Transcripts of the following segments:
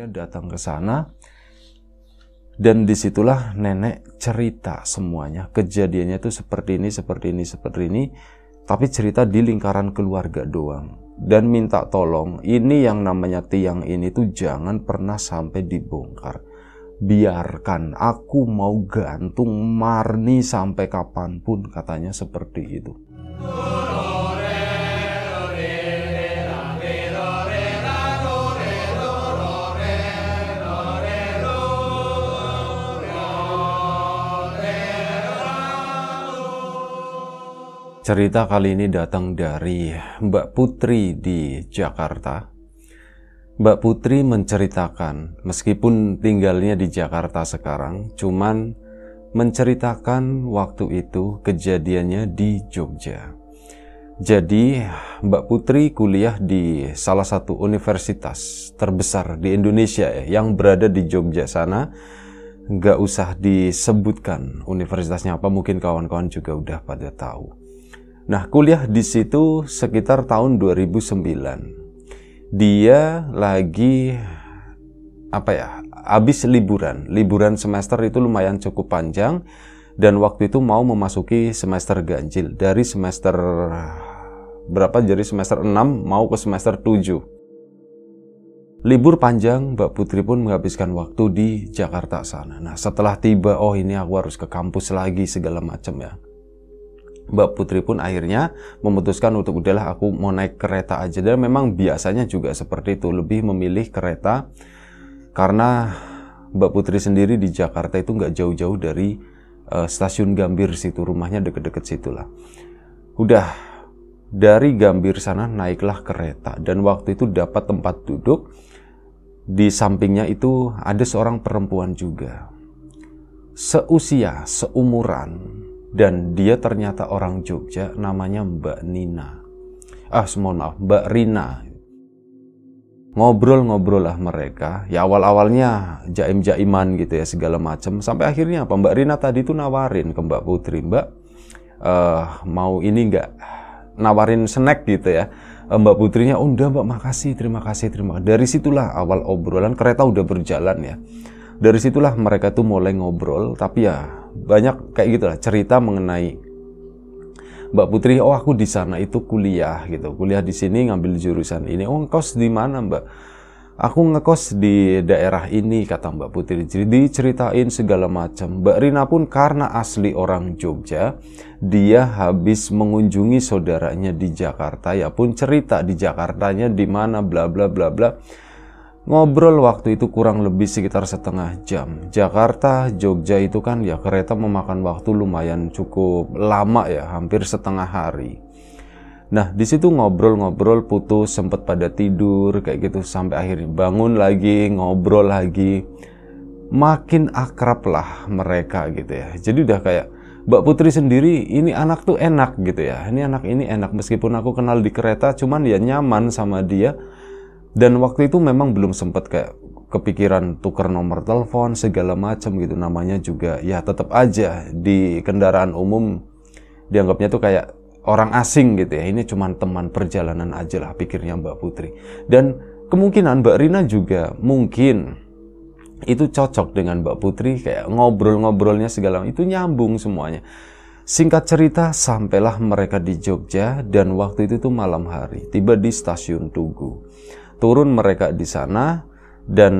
akhirnya datang ke sana dan disitulah nenek cerita semuanya kejadiannya itu seperti ini seperti ini seperti ini tapi cerita di lingkaran keluarga doang dan minta tolong ini yang namanya tiang ini tuh jangan pernah sampai dibongkar biarkan aku mau gantung Marni sampai kapanpun katanya seperti itu. Cerita kali ini datang dari Mbak Putri di Jakarta. Mbak Putri menceritakan, meskipun tinggalnya di Jakarta sekarang, cuman menceritakan waktu itu kejadiannya di Jogja. Jadi, Mbak Putri kuliah di salah satu universitas terbesar di Indonesia ya, yang berada di Jogja sana. Gak usah disebutkan universitasnya apa, mungkin kawan-kawan juga udah pada tahu. Nah, kuliah di situ sekitar tahun 2009. Dia lagi apa ya? Habis liburan. Liburan semester itu lumayan cukup panjang dan waktu itu mau memasuki semester ganjil dari semester berapa jadi semester 6 mau ke semester 7. Libur panjang, Mbak Putri pun menghabiskan waktu di Jakarta sana. Nah, setelah tiba, oh ini aku harus ke kampus lagi segala macam ya Mbak Putri pun akhirnya memutuskan untuk udahlah aku mau naik kereta aja dan memang biasanya juga seperti itu lebih memilih kereta karena Mbak Putri sendiri di Jakarta itu nggak jauh-jauh dari uh, stasiun Gambir situ rumahnya deket-deket situlah udah dari Gambir sana naiklah kereta dan waktu itu dapat tempat duduk di sampingnya itu ada seorang perempuan juga seusia seumuran dan dia ternyata orang Jogja namanya Mbak Nina ah mohon maaf Mbak Rina ngobrol-ngobrol lah mereka ya awal-awalnya jaim-jaiman gitu ya segala macam sampai akhirnya apa Mbak Rina tadi tuh nawarin ke Mbak Putri Mbak uh, mau ini nggak nawarin snack gitu ya eh, Mbak Putrinya oh udah Mbak makasih terima kasih terima kasih dari situlah awal obrolan kereta udah berjalan ya dari situlah mereka tuh mulai ngobrol tapi ya banyak kayak gitulah cerita mengenai Mbak Putri, oh aku di sana itu kuliah gitu, kuliah di sini ngambil jurusan ini. Oh ngekos di mana Mbak? Aku ngekos di daerah ini kata Mbak Putri. Jadi ceritain segala macam. Mbak Rina pun karena asli orang Jogja, dia habis mengunjungi saudaranya di Jakarta. Ya pun cerita di Jakartanya di mana bla bla bla bla. Ngobrol waktu itu kurang lebih sekitar setengah jam. Jakarta, Jogja itu kan ya kereta memakan waktu lumayan cukup lama ya, hampir setengah hari. Nah, di situ ngobrol-ngobrol putus sempat pada tidur kayak gitu sampai akhirnya bangun lagi, ngobrol lagi. Makin akrab lah mereka gitu ya. Jadi udah kayak Mbak Putri sendiri ini anak tuh enak gitu ya. Ini anak ini enak meskipun aku kenal di kereta cuman ya nyaman sama dia dan waktu itu memang belum sempat kayak kepikiran tuker nomor telepon segala macam gitu namanya juga ya tetap aja di kendaraan umum dianggapnya tuh kayak orang asing gitu ya ini cuman teman perjalanan aja lah pikirnya Mbak Putri dan kemungkinan Mbak Rina juga mungkin itu cocok dengan Mbak Putri kayak ngobrol-ngobrolnya segala itu nyambung semuanya Singkat cerita, sampailah mereka di Jogja dan waktu itu tuh malam hari, tiba di stasiun Tugu turun mereka di sana dan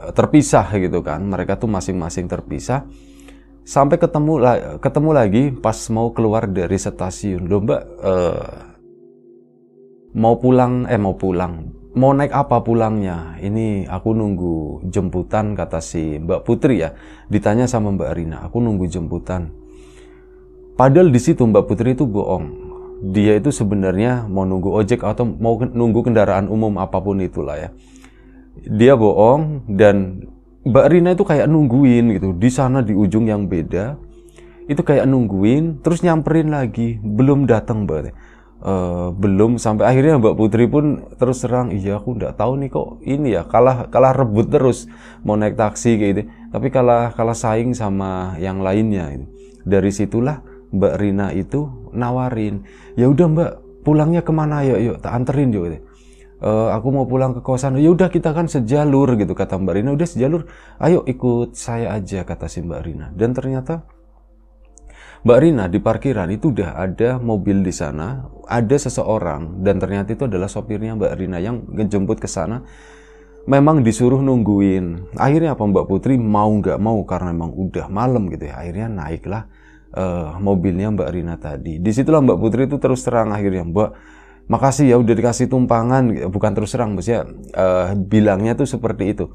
e, terpisah gitu kan mereka tuh masing-masing terpisah sampai ketemu ketemu lagi pas mau keluar dari stasiun domba eh, mau pulang eh mau pulang mau naik apa pulangnya ini aku nunggu jemputan kata si Mbak Putri ya ditanya sama Mbak Rina aku nunggu jemputan padahal di situ Mbak Putri itu bohong dia itu sebenarnya mau nunggu ojek atau mau nunggu kendaraan umum apapun itulah ya. Dia bohong dan Mbak Rina itu kayak nungguin gitu di sana di ujung yang beda itu kayak nungguin terus nyamperin lagi belum datang Mbak uh, belum sampai akhirnya Mbak Putri pun terus serang iya aku nggak tahu nih kok ini ya kalah kalah rebut terus mau naik taksi kayak gitu tapi kalah kalah saing sama yang lainnya gitu. dari situlah Mbak Rina itu nawarin, ya udah Mbak pulangnya kemana yuk yuk tak anterin yuk. Uh, aku mau pulang ke kosan. Ya udah kita kan sejalur gitu kata Mbak Rina. Udah sejalur, ayo ikut saya aja kata si Mbak Rina. Dan ternyata Mbak Rina di parkiran itu udah ada mobil di sana, ada seseorang dan ternyata itu adalah sopirnya Mbak Rina yang ngejemput ke sana. Memang disuruh nungguin. Akhirnya apa Mbak Putri mau nggak mau karena memang udah malam gitu ya. Akhirnya naiklah uh, mobilnya Mbak Rina tadi. Disitulah Mbak Putri itu terus terang akhirnya Mbak makasih ya udah dikasih tumpangan bukan terus terang maksudnya uh, bilangnya tuh seperti itu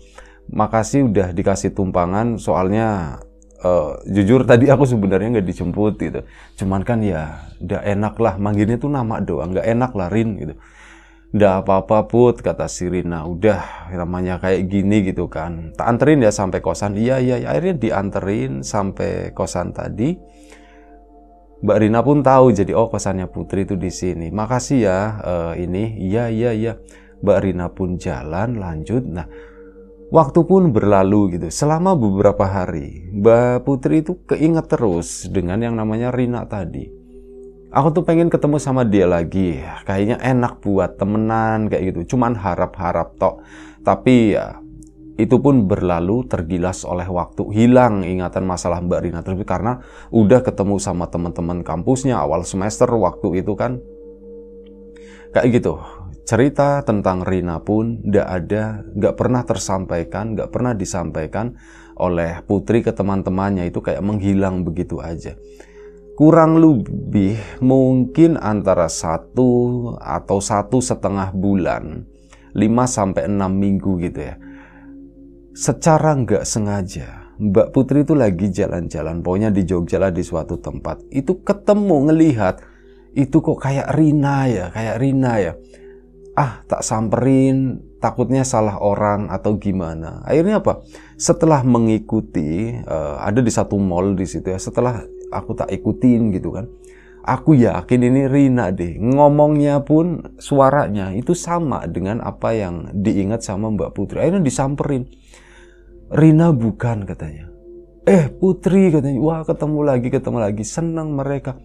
makasih udah dikasih tumpangan soalnya uh, jujur tadi aku sebenarnya nggak dijemput gitu cuman kan ya udah enak lah manggilnya tuh nama doang nggak enak lah Rin gitu nggak apa-apa put kata Rina udah namanya kayak gini gitu kan tak anterin ya sampai kosan iya iya ya. akhirnya dianterin sampai kosan tadi Mbak Rina pun tahu jadi oh kosannya Putri itu di sini. Makasih ya uh, ini. Iya iya iya. Mbak Rina pun jalan lanjut. Nah, waktu pun berlalu gitu. Selama beberapa hari, Mbak Putri itu keinget terus dengan yang namanya Rina tadi. Aku tuh pengen ketemu sama dia lagi. Kayaknya enak buat temenan kayak gitu. Cuman harap-harap tok. Tapi ya itu pun berlalu tergilas oleh waktu hilang ingatan masalah Mbak Rina tersebut karena udah ketemu sama teman-teman kampusnya awal semester waktu itu kan kayak gitu cerita tentang Rina pun tidak ada nggak pernah tersampaikan nggak pernah disampaikan oleh Putri ke teman-temannya itu kayak menghilang begitu aja kurang lebih mungkin antara satu atau satu setengah bulan 5 sampai 6 minggu gitu ya secara nggak sengaja Mbak Putri itu lagi jalan-jalan pokoknya di Jogja lah di suatu tempat itu ketemu ngelihat itu kok kayak Rina ya kayak Rina ya ah tak samperin takutnya salah orang atau gimana akhirnya apa setelah mengikuti uh, ada di satu mall di situ ya setelah aku tak ikutin gitu kan aku yakin ini Rina deh ngomongnya pun suaranya itu sama dengan apa yang diingat sama Mbak Putri akhirnya disamperin Rina bukan katanya. Eh Putri katanya, wah ketemu lagi, ketemu lagi, senang mereka.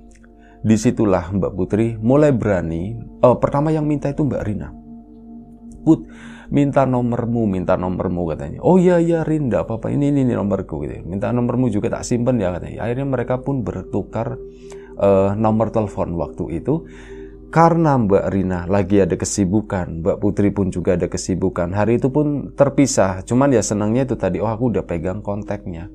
Disitulah Mbak Putri mulai berani. Oh, pertama yang minta itu Mbak Rina. Put, minta nomormu, minta nomormu katanya. Oh iya iya Rinda, apa apa ini, ini ini nomorku gitu. Minta nomormu juga tak simpen ya katanya. Akhirnya mereka pun bertukar uh, nomor telepon waktu itu karena Mbak Rina lagi ada kesibukan, Mbak Putri pun juga ada kesibukan. Hari itu pun terpisah, cuman ya senangnya itu tadi, oh aku udah pegang kontaknya.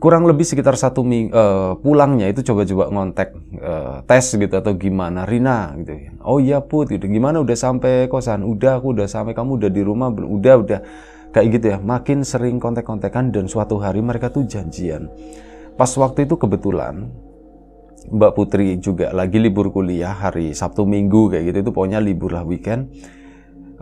Kurang lebih sekitar satu minggu, uh, eh, pulangnya itu coba-coba ngontek, uh, tes gitu atau gimana, Rina gitu Oh iya Put, gitu. gimana udah sampai kosan? Udah aku udah sampai, kamu udah di rumah? Udah, udah. Kayak gitu ya, makin sering kontak-kontakan dan suatu hari mereka tuh janjian. Pas waktu itu kebetulan Mbak Putri juga lagi libur kuliah hari Sabtu Minggu kayak gitu itu pokoknya libur lah weekend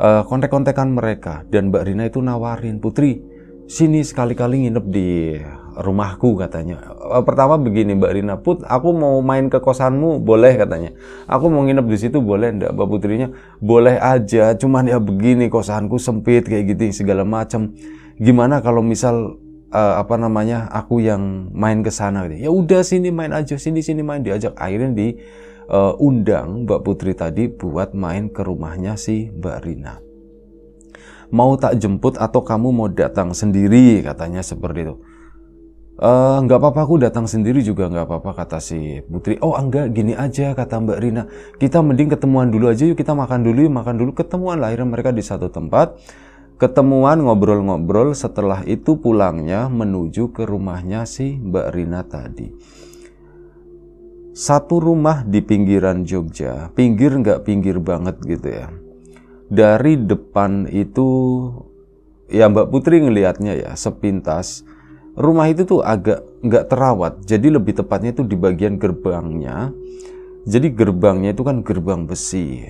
eh, kontek-kontekan mereka dan Mbak Rina itu nawarin Putri sini sekali-kali nginep di rumahku katanya eh, pertama begini Mbak Rina Put aku mau main ke kosanmu boleh katanya aku mau nginep di situ boleh ndak Mbak Putrinya boleh aja cuman ya begini kosanku sempit kayak gitu segala macam gimana kalau misal uh, apa namanya aku yang main ke sana gitu. Ya udah sini main aja sini sini main diajak akhirnya di uh, undang Mbak Putri tadi buat main ke rumahnya si Mbak Rina. Mau tak jemput atau kamu mau datang sendiri katanya seperti itu. Eh, nggak uh, apa-apa aku datang sendiri juga nggak apa-apa kata si Putri. Oh enggak gini aja kata Mbak Rina. Kita mending ketemuan dulu aja yuk kita makan dulu yuk makan dulu ketemuan lah akhirnya mereka di satu tempat Ketemuan ngobrol-ngobrol setelah itu pulangnya menuju ke rumahnya si Mbak Rina tadi. Satu rumah di pinggiran Jogja, pinggir nggak pinggir banget gitu ya. Dari depan itu, ya Mbak Putri ngelihatnya ya sepintas. Rumah itu tuh agak nggak terawat, jadi lebih tepatnya itu di bagian gerbangnya. Jadi gerbangnya itu kan gerbang besi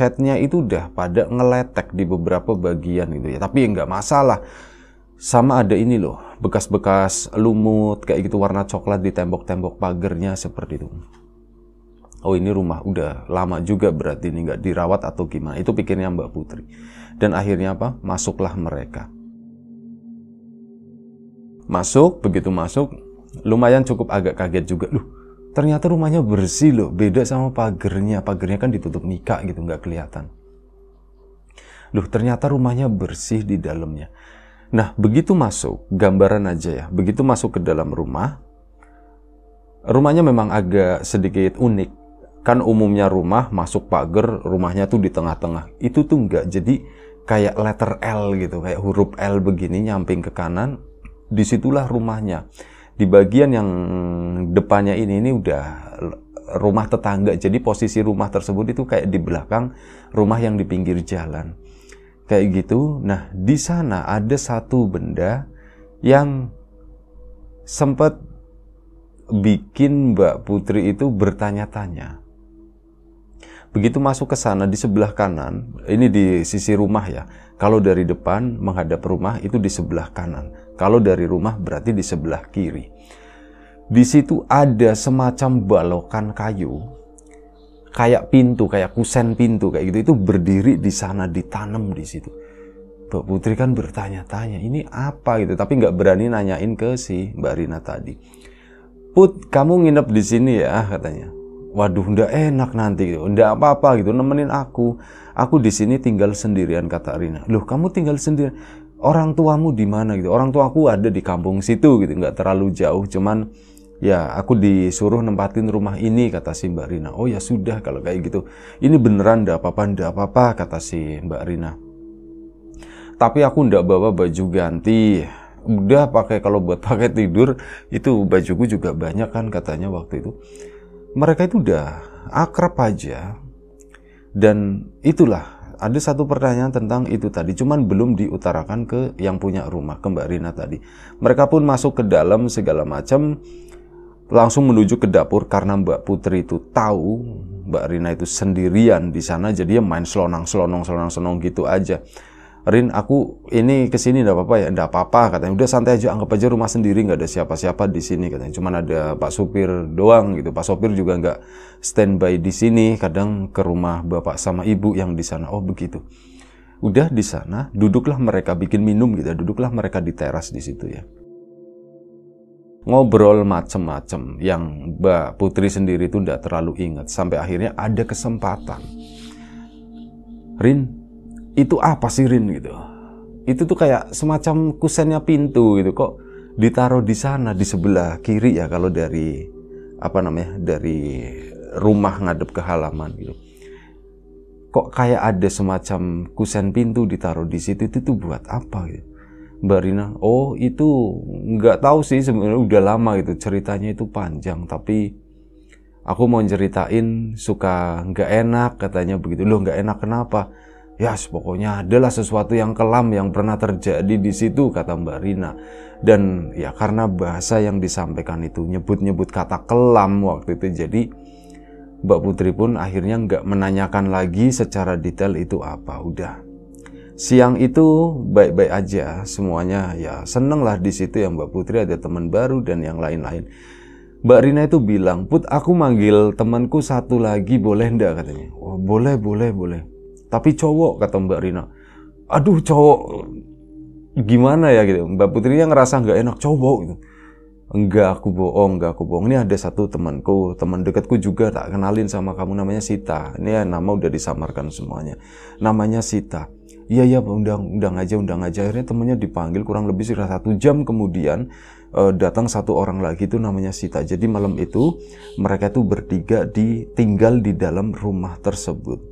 catnya itu udah pada ngeletek di beberapa bagian gitu ya tapi ya nggak masalah sama ada ini loh bekas-bekas lumut kayak gitu warna coklat di tembok-tembok pagernya seperti itu oh ini rumah udah lama juga berarti ini nggak dirawat atau gimana itu pikirnya Mbak Putri dan akhirnya apa masuklah mereka masuk begitu masuk lumayan cukup agak kaget juga loh ternyata rumahnya bersih loh beda sama pagernya pagernya kan ditutup nikah gitu nggak kelihatan loh ternyata rumahnya bersih di dalamnya nah begitu masuk gambaran aja ya begitu masuk ke dalam rumah rumahnya memang agak sedikit unik kan umumnya rumah masuk pagar rumahnya tuh di tengah-tengah itu tuh nggak jadi kayak letter L gitu kayak huruf L begini nyamping ke kanan disitulah rumahnya di bagian yang depannya ini ini udah rumah tetangga. Jadi posisi rumah tersebut itu kayak di belakang rumah yang di pinggir jalan. Kayak gitu. Nah, di sana ada satu benda yang sempat bikin Mbak Putri itu bertanya-tanya. Begitu masuk ke sana di sebelah kanan, ini di sisi rumah ya. Kalau dari depan menghadap rumah itu di sebelah kanan. Kalau dari rumah berarti di sebelah kiri. Di situ ada semacam balokan kayu kayak pintu, kayak kusen pintu kayak gitu itu berdiri di sana ditanam di situ. Mbak Putri kan bertanya-tanya ini apa gitu tapi nggak berani nanyain ke si Mbak Rina tadi. Put, kamu nginep di sini ya katanya waduh ndak enak nanti gitu. ndak apa-apa gitu nemenin aku aku di sini tinggal sendirian kata Rina loh kamu tinggal sendirian orang tuamu di mana gitu orang tua aku ada di kampung situ gitu nggak terlalu jauh cuman ya aku disuruh nempatin rumah ini kata si Mbak Rina oh ya sudah kalau kayak gitu ini beneran ndak apa-apa ndak apa-apa kata si Mbak Rina tapi aku ndak bawa baju ganti udah pakai kalau buat pakai tidur itu bajuku juga banyak kan katanya waktu itu mereka itu udah akrab aja dan itulah ada satu pertanyaan tentang itu tadi cuman belum diutarakan ke yang punya rumah ke Mbak Rina tadi mereka pun masuk ke dalam segala macam langsung menuju ke dapur karena Mbak Putri itu tahu Mbak Rina itu sendirian di sana jadi dia main selonang selonong selonang selonong gitu aja Rin aku ini kesini enggak apa-apa ya enggak apa-apa katanya udah santai aja anggap aja rumah sendiri nggak ada siapa-siapa di sini katanya cuman ada pak supir doang gitu pak supir juga nggak standby di sini kadang ke rumah bapak sama ibu yang di sana oh begitu udah di sana duduklah mereka bikin minum gitu duduklah mereka di teras di situ ya ngobrol macem-macem yang mbak putri sendiri itu nggak terlalu ingat sampai akhirnya ada kesempatan Rin itu apa sih Rin gitu itu tuh kayak semacam kusennya pintu gitu kok ditaruh di sana di sebelah kiri ya kalau dari apa namanya dari rumah ngadep ke halaman gitu kok kayak ada semacam kusen pintu ditaruh di situ itu tuh buat apa gitu Mbak Rina oh itu nggak tahu sih sebenarnya udah lama gitu ceritanya itu panjang tapi aku mau ceritain suka nggak enak katanya begitu loh nggak enak kenapa Ya, pokoknya adalah sesuatu yang kelam yang pernah terjadi di situ, kata Mbak Rina. Dan ya karena bahasa yang disampaikan itu nyebut-nyebut kata kelam waktu itu, jadi Mbak Putri pun akhirnya nggak menanyakan lagi secara detail itu apa. Udah, siang itu baik-baik aja semuanya ya seneng lah di situ yang Mbak Putri ada teman baru dan yang lain-lain Mbak Rina itu bilang Put aku manggil temanku satu lagi boleh ndak katanya oh, boleh boleh boleh tapi cowok kata Mbak Rina. Aduh cowok gimana ya gitu. Mbak Putri yang ngerasa nggak enak cowok gitu. Enggak aku bohong, enggak aku bohong. Ini ada satu temanku, teman dekatku juga tak kenalin sama kamu namanya Sita. Ini ya, nama udah disamarkan semuanya. Namanya Sita. Iya iya undang undang aja undang aja akhirnya temennya dipanggil kurang lebih sekitar satu jam kemudian uh, datang satu orang lagi itu namanya Sita jadi malam itu mereka tuh bertiga ditinggal di dalam rumah tersebut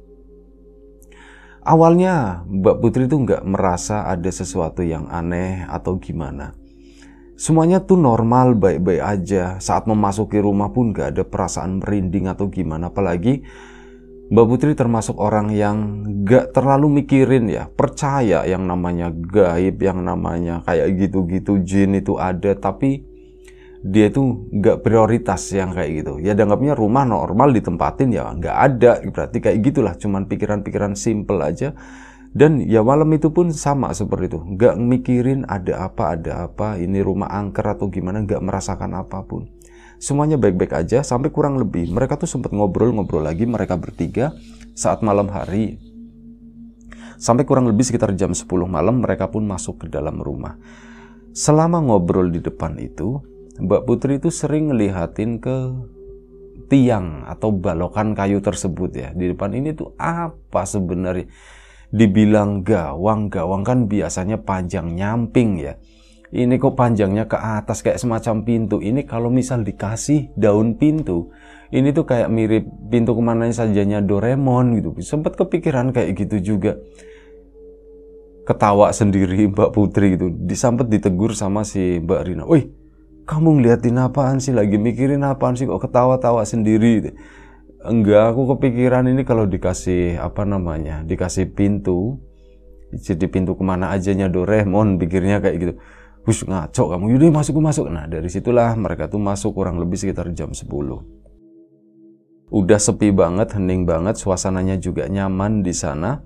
Awalnya Mbak Putri itu nggak merasa ada sesuatu yang aneh atau gimana. Semuanya tuh normal, baik-baik aja. Saat memasuki rumah pun nggak ada perasaan merinding atau gimana. Apalagi Mbak Putri termasuk orang yang gak terlalu mikirin ya. Percaya yang namanya gaib, yang namanya kayak gitu-gitu jin itu ada. Tapi dia itu nggak prioritas yang kayak gitu ya dianggapnya rumah normal ditempatin ya nggak ada berarti kayak gitulah cuman pikiran-pikiran simple aja dan ya malam itu pun sama seperti itu nggak mikirin ada apa ada apa ini rumah angker atau gimana nggak merasakan apapun semuanya baik-baik aja sampai kurang lebih mereka tuh sempat ngobrol-ngobrol lagi mereka bertiga saat malam hari sampai kurang lebih sekitar jam 10 malam mereka pun masuk ke dalam rumah selama ngobrol di depan itu Mbak Putri itu sering ngelihatin ke tiang atau balokan kayu tersebut ya. Di depan ini tuh apa sebenarnya? Dibilang gawang, gawang kan biasanya panjang nyamping ya. Ini kok panjangnya ke atas kayak semacam pintu. Ini kalau misal dikasih daun pintu, ini tuh kayak mirip pintu kemana sajanya doremon gitu. Sempat kepikiran kayak gitu juga. Ketawa sendiri Mbak Putri gitu. Disampet ditegur sama si Mbak Rina. Wih, kamu ngeliatin apaan sih lagi mikirin apaan sih kok ketawa-tawa sendiri enggak aku kepikiran ini kalau dikasih apa namanya dikasih pintu jadi pintu kemana aja nya Doraemon pikirnya kayak gitu Hush, ngaco kamu yaudah masuk masuk nah dari situlah mereka tuh masuk kurang lebih sekitar jam 10 udah sepi banget hening banget suasananya juga nyaman di sana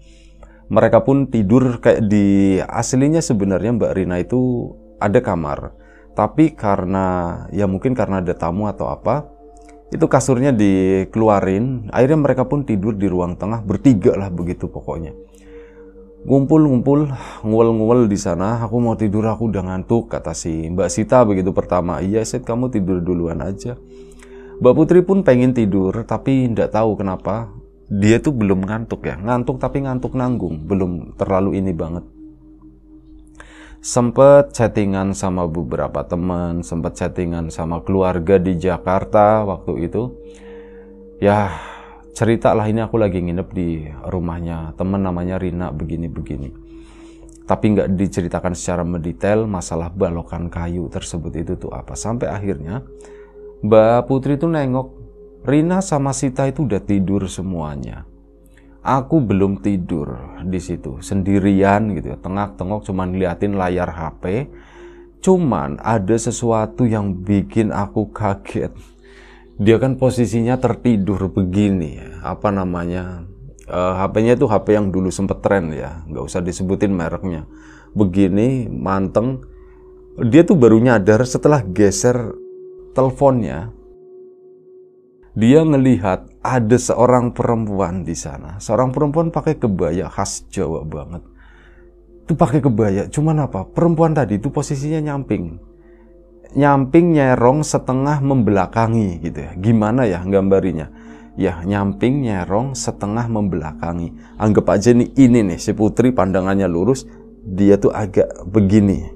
mereka pun tidur kayak di aslinya sebenarnya Mbak Rina itu ada kamar tapi karena ya mungkin karena ada tamu atau apa itu kasurnya dikeluarin akhirnya mereka pun tidur di ruang tengah bertiga lah begitu pokoknya ngumpul-ngumpul nguel-nguel di sana aku mau tidur aku udah ngantuk kata si Mbak Sita begitu pertama iya set kamu tidur duluan aja Mbak Putri pun pengen tidur tapi ndak tahu kenapa dia tuh belum ngantuk ya ngantuk tapi ngantuk nanggung belum terlalu ini banget sempet chattingan sama beberapa teman, sempet chattingan sama keluarga di Jakarta waktu itu. Ya, cerita lah ini aku lagi nginep di rumahnya temen namanya Rina begini-begini. Tapi nggak diceritakan secara mendetail masalah balokan kayu tersebut itu tuh apa. Sampai akhirnya Mbak Putri tuh nengok Rina sama Sita itu udah tidur semuanya aku belum tidur di situ sendirian gitu ya tengah-tengok cuman liatin layar HP cuman ada sesuatu yang bikin aku kaget dia kan posisinya tertidur begini ya. apa namanya uh, eh, HP-nya itu HP yang dulu sempet tren ya nggak usah disebutin mereknya begini manteng dia tuh baru nyadar setelah geser teleponnya dia ngelihat ada seorang perempuan di sana. Seorang perempuan pakai kebaya khas Jawa banget. Itu pakai kebaya, cuman apa? Perempuan tadi itu posisinya nyamping. Nyamping nyerong setengah membelakangi gitu ya. Gimana ya gambarinya? Ya, nyamping nyerong setengah membelakangi. Anggap aja nih ini nih si putri pandangannya lurus, dia tuh agak begini.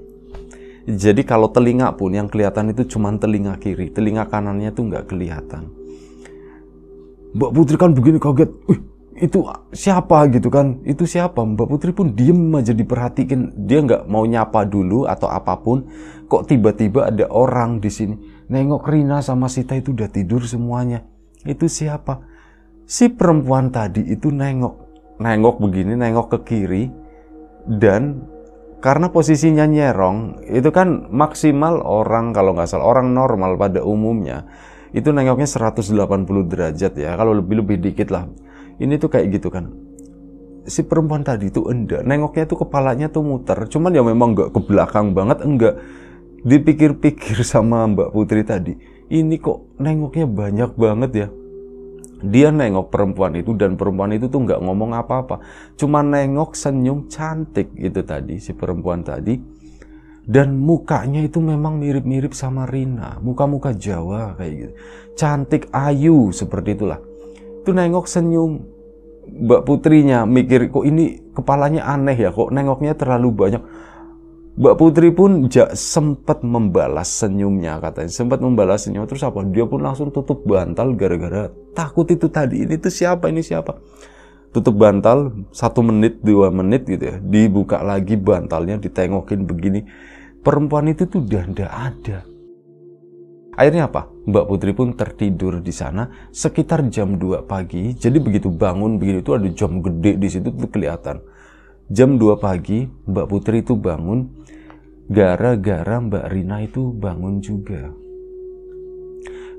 Jadi kalau telinga pun yang kelihatan itu cuman telinga kiri, telinga kanannya tuh nggak kelihatan. Mbak Putri kan begini kaget. Wih, itu siapa gitu kan? Itu siapa? Mbak Putri pun diem aja diperhatikan. Dia nggak mau nyapa dulu atau apapun. Kok tiba-tiba ada orang di sini. Nengok Rina sama Sita itu udah tidur semuanya. Itu siapa? Si perempuan tadi itu nengok. Nengok begini, nengok ke kiri. Dan karena posisinya nyerong, itu kan maksimal orang kalau nggak salah, orang normal pada umumnya itu nengoknya 180 derajat ya kalau lebih lebih dikit lah ini tuh kayak gitu kan si perempuan tadi tuh enggak nengoknya tuh kepalanya tuh muter cuman ya memang enggak ke belakang banget enggak dipikir-pikir sama Mbak Putri tadi ini kok nengoknya banyak banget ya dia nengok perempuan itu dan perempuan itu tuh nggak ngomong apa-apa cuman nengok senyum cantik itu tadi si perempuan tadi dan mukanya itu memang mirip-mirip sama Rina, muka-muka Jawa kayak gitu. Cantik ayu seperti itulah. Itu nengok senyum Mbak Putrinya mikir kok ini kepalanya aneh ya, kok nengoknya terlalu banyak. Mbak Putri pun jak sempat membalas senyumnya katanya, sempat membalas senyum terus apa? Dia pun langsung tutup bantal gara-gara takut itu tadi ini tuh siapa ini siapa? Tutup bantal satu menit dua menit gitu ya, dibuka lagi bantalnya, ditengokin begini perempuan itu tuh udah tidak ada. Akhirnya apa? Mbak Putri pun tertidur di sana sekitar jam 2 pagi. Jadi begitu bangun begitu itu ada jam gede di situ tuh kelihatan. Jam 2 pagi Mbak Putri itu bangun gara-gara Mbak Rina itu bangun juga.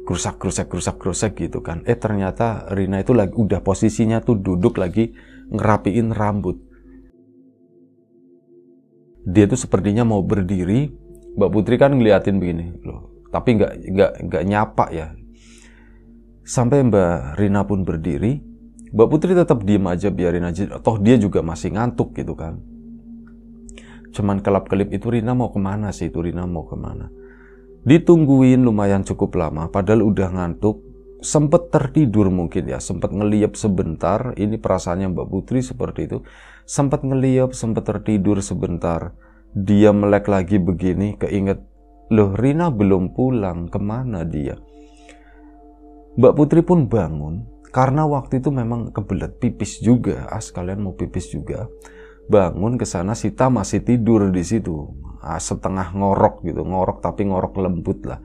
Kerusak, kerusak, kerusak, kerusak gitu kan. Eh ternyata Rina itu lagi udah posisinya tuh duduk lagi ngerapiin rambut dia tuh sepertinya mau berdiri Mbak Putri kan ngeliatin begini loh tapi nggak nggak nggak nyapa ya sampai Mbak Rina pun berdiri Mbak Putri tetap diem aja biarin aja toh dia juga masih ngantuk gitu kan cuman kelap kelip itu Rina mau kemana sih itu Rina mau kemana ditungguin lumayan cukup lama padahal udah ngantuk sempet tertidur mungkin ya sempet ngeliap sebentar ini perasaannya Mbak Putri seperti itu Sempat ngeliop, sempat tertidur sebentar. Dia melek lagi begini, keinget, loh Rina belum pulang, kemana dia? Mbak Putri pun bangun, karena waktu itu memang kebelet pipis juga, as ah, kalian mau pipis juga. Bangun ke sana Sita masih tidur di situ, ah, setengah ngorok gitu, ngorok tapi ngorok lembut lah.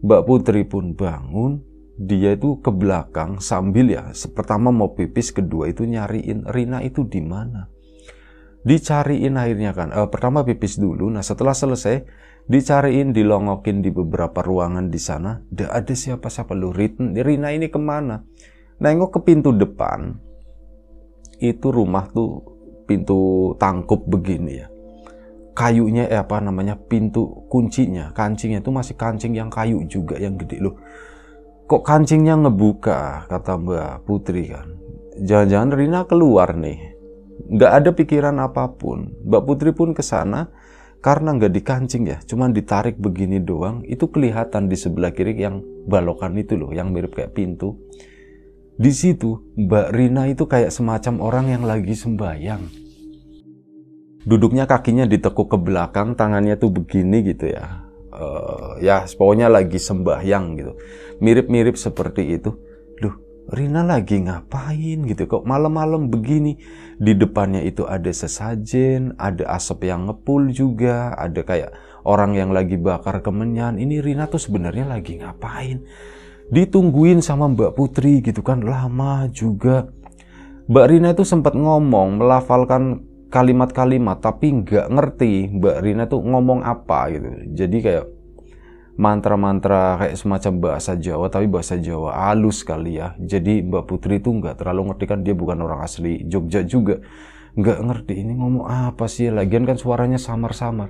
Mbak Putri pun bangun, dia itu ke belakang sambil ya pertama mau pipis kedua itu nyariin Rina itu di mana dicariin akhirnya kan eh, pertama pipis dulu nah setelah selesai dicariin dilongokin di beberapa ruangan di sana tidak ada siapa-siapa lu Rina ini kemana nengok ke pintu depan itu rumah tuh pintu tangkup begini ya kayunya eh, apa namanya pintu kuncinya kancingnya itu masih kancing yang kayu juga yang gede loh kok kancingnya ngebuka kata Mbak Putri kan jangan-jangan Rina keluar nih nggak ada pikiran apapun Mbak Putri pun ke sana karena nggak dikancing ya cuman ditarik begini doang itu kelihatan di sebelah kiri yang balokan itu loh yang mirip kayak pintu di situ Mbak Rina itu kayak semacam orang yang lagi sembayang duduknya kakinya ditekuk ke belakang tangannya tuh begini gitu ya uh, ya pokoknya lagi sembahyang gitu mirip-mirip seperti itu Duh, Rina lagi ngapain gitu kok malam-malam begini di depannya itu ada sesajen ada asap yang ngepul juga ada kayak orang yang lagi bakar kemenyan ini Rina tuh sebenarnya lagi ngapain ditungguin sama Mbak Putri gitu kan lama juga Mbak Rina itu sempat ngomong melafalkan kalimat-kalimat tapi nggak ngerti Mbak Rina tuh ngomong apa gitu. Jadi kayak mantra-mantra kayak semacam bahasa Jawa tapi bahasa Jawa halus kali ya. Jadi Mbak Putri itu nggak terlalu ngerti kan dia bukan orang asli Jogja juga. Nggak ngerti ini ngomong apa sih. Lagian kan suaranya samar-samar.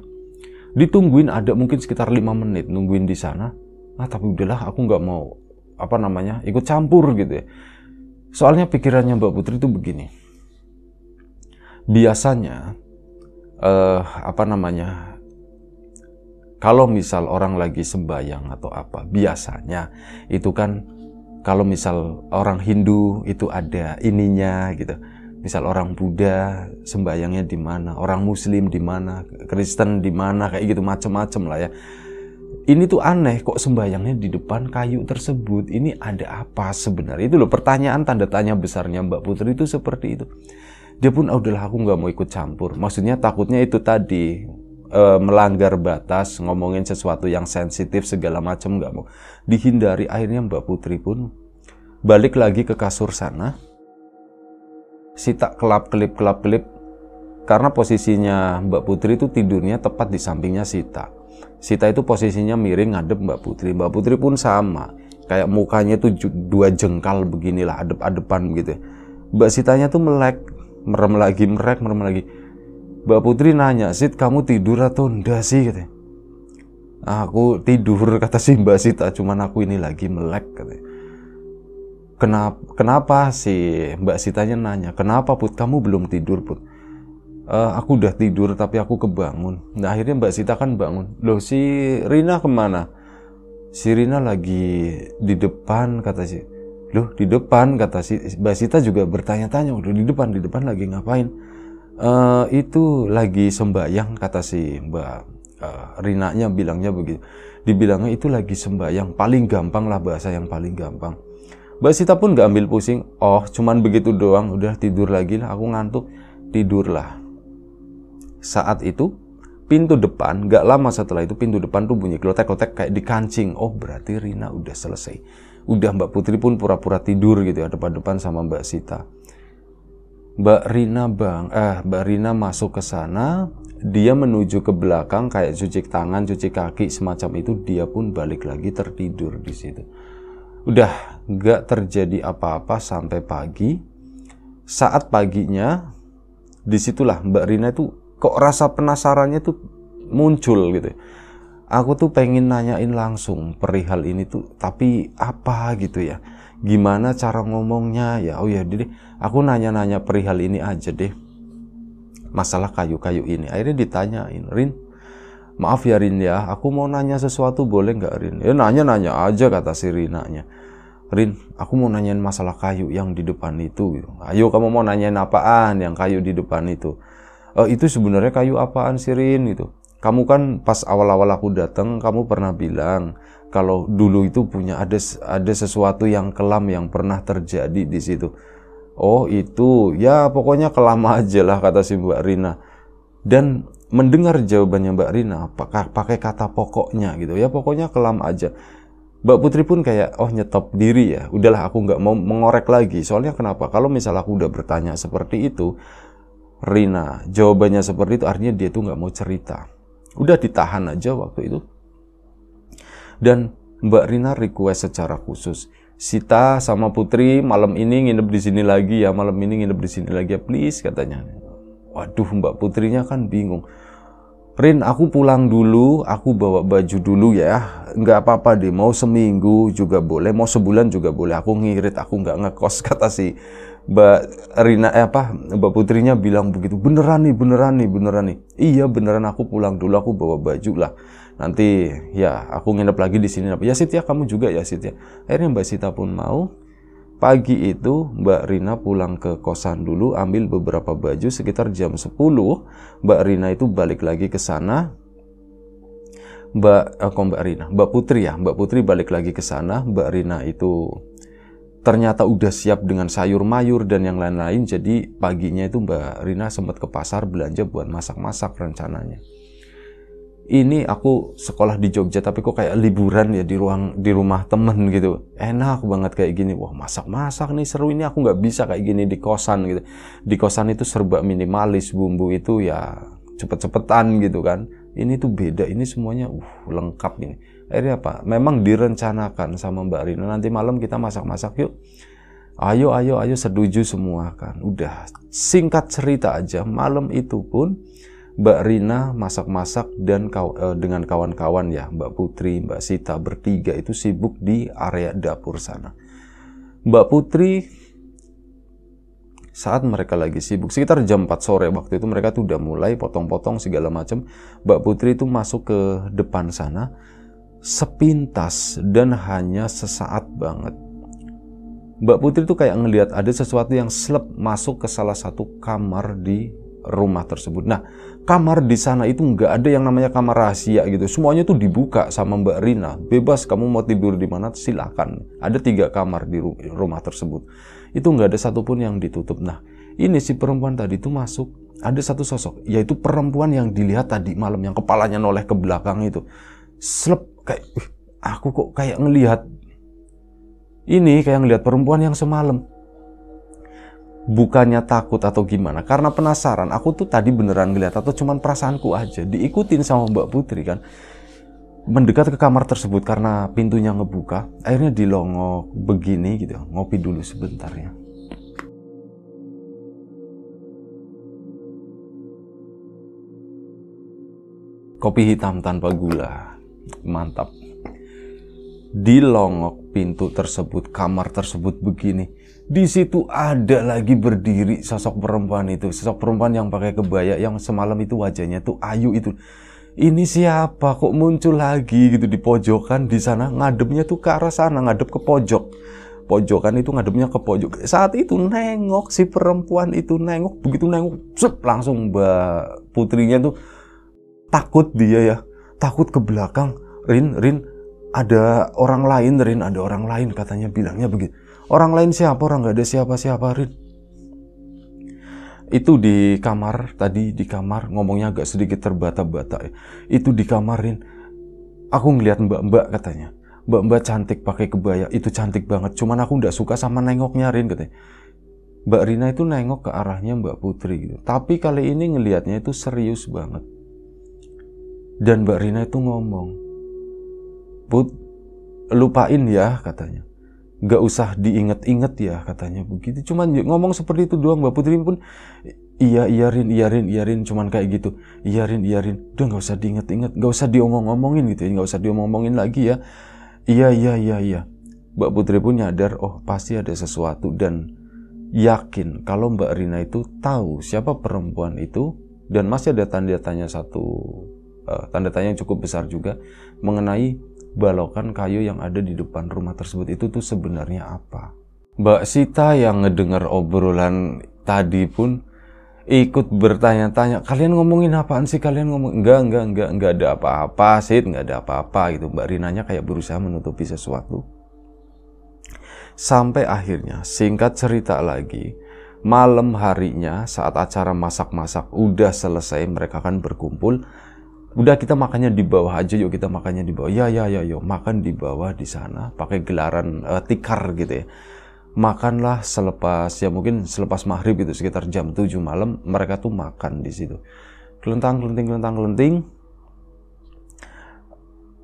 Ditungguin ada mungkin sekitar lima menit nungguin di sana. Ah tapi udahlah aku nggak mau apa namanya ikut campur gitu ya. Soalnya pikirannya Mbak Putri itu begini biasanya eh, apa namanya kalau misal orang lagi sembahyang atau apa biasanya itu kan kalau misal orang Hindu itu ada ininya gitu misal orang Buddha sembahyangnya di mana orang Muslim di mana Kristen di mana kayak gitu macem-macem lah ya ini tuh aneh kok sembayangnya di depan kayu tersebut ini ada apa sebenarnya itu loh pertanyaan tanda tanya besarnya Mbak Putri itu seperti itu dia pun oh, udahlah aku nggak mau ikut campur maksudnya takutnya itu tadi e, melanggar batas ngomongin sesuatu yang sensitif segala macam nggak mau dihindari akhirnya Mbak Putri pun balik lagi ke kasur sana si tak kelap kelip kelap kelip karena posisinya Mbak Putri itu tidurnya tepat di sampingnya Sita. Sita itu posisinya miring ngadep Mbak Putri. Mbak Putri pun sama, kayak mukanya tuh dua jengkal beginilah adep-adepan gitu. Ya. Mbak Sitanya tuh melek merem lagi merek merem lagi Mbak Putri nanya Sid kamu tidur atau enggak sih katanya aku tidur kata si Mbak Sita cuman aku ini lagi melek katanya kenapa kenapa sih Mbak Sitanya nanya kenapa put kamu belum tidur put Uh, aku udah tidur tapi aku kebangun. Nah akhirnya Mbak Sita kan bangun. Loh si Rina kemana? Si Rina lagi di depan kata si loh di depan kata si Mbak Sita juga bertanya-tanya udah di depan di depan lagi ngapain e, itu lagi sembahyang kata si Mbak eh, Rina nya bilangnya begitu dibilangnya itu lagi sembahyang paling gampang lah bahasa yang paling gampang Mbak Sita pun gak ambil pusing oh cuman begitu doang udah tidur lagi lah aku ngantuk tidurlah saat itu pintu depan gak lama setelah itu pintu depan tuh bunyi klotek-klotek kayak dikancing oh berarti Rina udah selesai Udah Mbak Putri pun pura-pura tidur gitu ya depan-depan sama Mbak Sita. Mbak Rina bang, eh Mbak Rina masuk ke sana, dia menuju ke belakang kayak cuci tangan, cuci kaki semacam itu, dia pun balik lagi tertidur di situ. Udah nggak terjadi apa-apa sampai pagi. Saat paginya, disitulah Mbak Rina itu kok rasa penasarannya tuh muncul gitu. Ya aku tuh pengen nanyain langsung perihal ini tuh tapi apa gitu ya gimana cara ngomongnya ya oh ya deh aku nanya-nanya perihal ini aja deh masalah kayu-kayu ini akhirnya ditanyain Rin maaf ya Rin ya aku mau nanya sesuatu boleh nggak Rin ya nanya-nanya aja kata si Rinanya Rin, aku mau nanyain masalah kayu yang di depan itu. Ayo kamu mau nanyain apaan yang kayu di depan itu? E, itu sebenarnya kayu apaan sih Rin itu kamu kan pas awal-awal aku datang, kamu pernah bilang kalau dulu itu punya ada ada sesuatu yang kelam yang pernah terjadi di situ. Oh itu, ya pokoknya kelam aja lah kata si Mbak Rina. Dan mendengar jawabannya Mbak Rina, apakah pakai kata pokoknya gitu ya pokoknya kelam aja. Mbak Putri pun kayak oh nyetop diri ya udahlah aku nggak mau mengorek lagi soalnya kenapa kalau misal aku udah bertanya seperti itu Rina jawabannya seperti itu artinya dia tuh nggak mau cerita Udah ditahan aja waktu itu. Dan Mbak Rina request secara khusus. Sita sama Putri malam ini nginep di sini lagi ya, malam ini nginep di sini lagi ya, please katanya. Waduh, Mbak Putrinya kan bingung. Rin, aku pulang dulu, aku bawa baju dulu ya. Nggak apa-apa deh, mau seminggu juga boleh, mau sebulan juga boleh. Aku ngirit, aku nggak ngekos, kata si Mbak Rina eh apa Mbak Putrinya bilang begitu beneran nih beneran nih beneran nih iya beneran aku pulang dulu aku bawa baju lah nanti ya aku nginep lagi di sini ya Sitya kamu juga ya Sitya akhirnya Mbak Sita pun mau pagi itu Mbak Rina pulang ke kosan dulu ambil beberapa baju sekitar jam 10 Mbak Rina itu balik lagi ke sana Mbak eh, kok Mbak Rina Mbak Putri ya Mbak Putri balik lagi ke sana Mbak Rina itu ternyata udah siap dengan sayur mayur dan yang lain-lain jadi paginya itu Mbak Rina sempat ke pasar belanja buat masak-masak rencananya ini aku sekolah di Jogja tapi kok kayak liburan ya di ruang di rumah temen gitu enak banget kayak gini wah masak-masak nih seru ini aku nggak bisa kayak gini di kosan gitu di kosan itu serba minimalis bumbu itu ya cepet-cepetan gitu kan ini tuh beda ini semuanya uh lengkap ini akhirnya apa memang direncanakan sama Mbak Rina nanti malam kita masak-masak yuk ayo ayo ayo setuju semua kan udah singkat cerita aja malam itu pun Mbak Rina masak-masak dan kaw eh, dengan kawan-kawan ya Mbak Putri Mbak Sita bertiga itu sibuk di area dapur sana Mbak Putri saat mereka lagi sibuk sekitar jam 4 sore waktu itu mereka tuh udah mulai potong-potong segala macam Mbak Putri itu masuk ke depan sana sepintas dan hanya sesaat banget. Mbak Putri tuh kayak ngelihat ada sesuatu yang selep masuk ke salah satu kamar di rumah tersebut. Nah, kamar di sana itu nggak ada yang namanya kamar rahasia gitu. Semuanya tuh dibuka sama Mbak Rina. Bebas kamu mau tidur di mana silakan. Ada tiga kamar di rumah tersebut. Itu nggak ada satupun yang ditutup. Nah, ini si perempuan tadi tuh masuk. Ada satu sosok, yaitu perempuan yang dilihat tadi malam yang kepalanya noleh ke belakang itu. Slep kayak aku kok kayak ngelihat ini kayak ngelihat perempuan yang semalam bukannya takut atau gimana karena penasaran aku tuh tadi beneran ngelihat atau cuman perasaanku aja diikutin sama Mbak Putri kan mendekat ke kamar tersebut karena pintunya ngebuka akhirnya dilongok begini gitu ngopi dulu sebentar ya kopi hitam tanpa gula mantap di longok pintu tersebut kamar tersebut begini di situ ada lagi berdiri sosok perempuan itu sosok perempuan yang pakai kebaya yang semalam itu wajahnya tuh ayu itu ini siapa kok muncul lagi gitu di pojokan di sana ngadepnya tuh ke arah sana ngadep ke pojok pojokan itu ngadepnya ke pojok saat itu nengok si perempuan itu nengok begitu nengok sup langsung mbak putrinya tuh takut dia ya takut ke belakang. Rin, Rin, ada orang lain, Rin, ada orang lain katanya bilangnya begitu. Orang lain siapa? Orang nggak ada siapa-siapa, Rin. Itu di kamar tadi di kamar ngomongnya agak sedikit terbata-bata. Ya. Itu di kamar, Rin. Aku ngeliat mbak-mbak katanya. Mbak-mbak cantik pakai kebaya, itu cantik banget. Cuman aku nggak suka sama nengoknya, Rin katanya. Mbak Rina itu nengok ke arahnya Mbak Putri gitu. Tapi kali ini ngelihatnya itu serius banget dan Mbak Rina itu ngomong, Put, lupain ya katanya. Gak usah diinget-inget ya katanya begitu. Cuman ya ngomong seperti itu doang Mbak Putri pun iya iya Rin, iya Rin, iya cuman kayak gitu. Iya Rin, iya Rin. Udah gak usah diinget-inget, gak usah diomong-omongin gitu ya, gak usah diomong-omongin lagi ya. Iya, iya, iya, iya. Mbak Putri pun nyadar, oh pasti ada sesuatu dan yakin kalau Mbak Rina itu tahu siapa perempuan itu dan masih ada tanda tanya satu Eh, tanda tanya yang cukup besar juga mengenai balokan kayu yang ada di depan rumah tersebut itu tuh sebenarnya apa. Mbak Sita yang ngedengar obrolan tadi pun ikut bertanya-tanya kalian ngomongin apaan sih kalian ngomong enggak enggak enggak enggak ada apa-apa sih enggak ada apa-apa gitu Mbak Rinanya kayak berusaha menutupi sesuatu sampai akhirnya singkat cerita lagi malam harinya saat acara masak-masak udah selesai mereka kan berkumpul udah kita makannya di bawah aja yuk kita makannya di bawah ya ya ya yuk makan di bawah di sana pakai gelaran uh, tikar gitu ya makanlah selepas ya mungkin selepas maghrib itu sekitar jam 7 malam mereka tuh makan di situ kelentang kelenting kelentang kelenting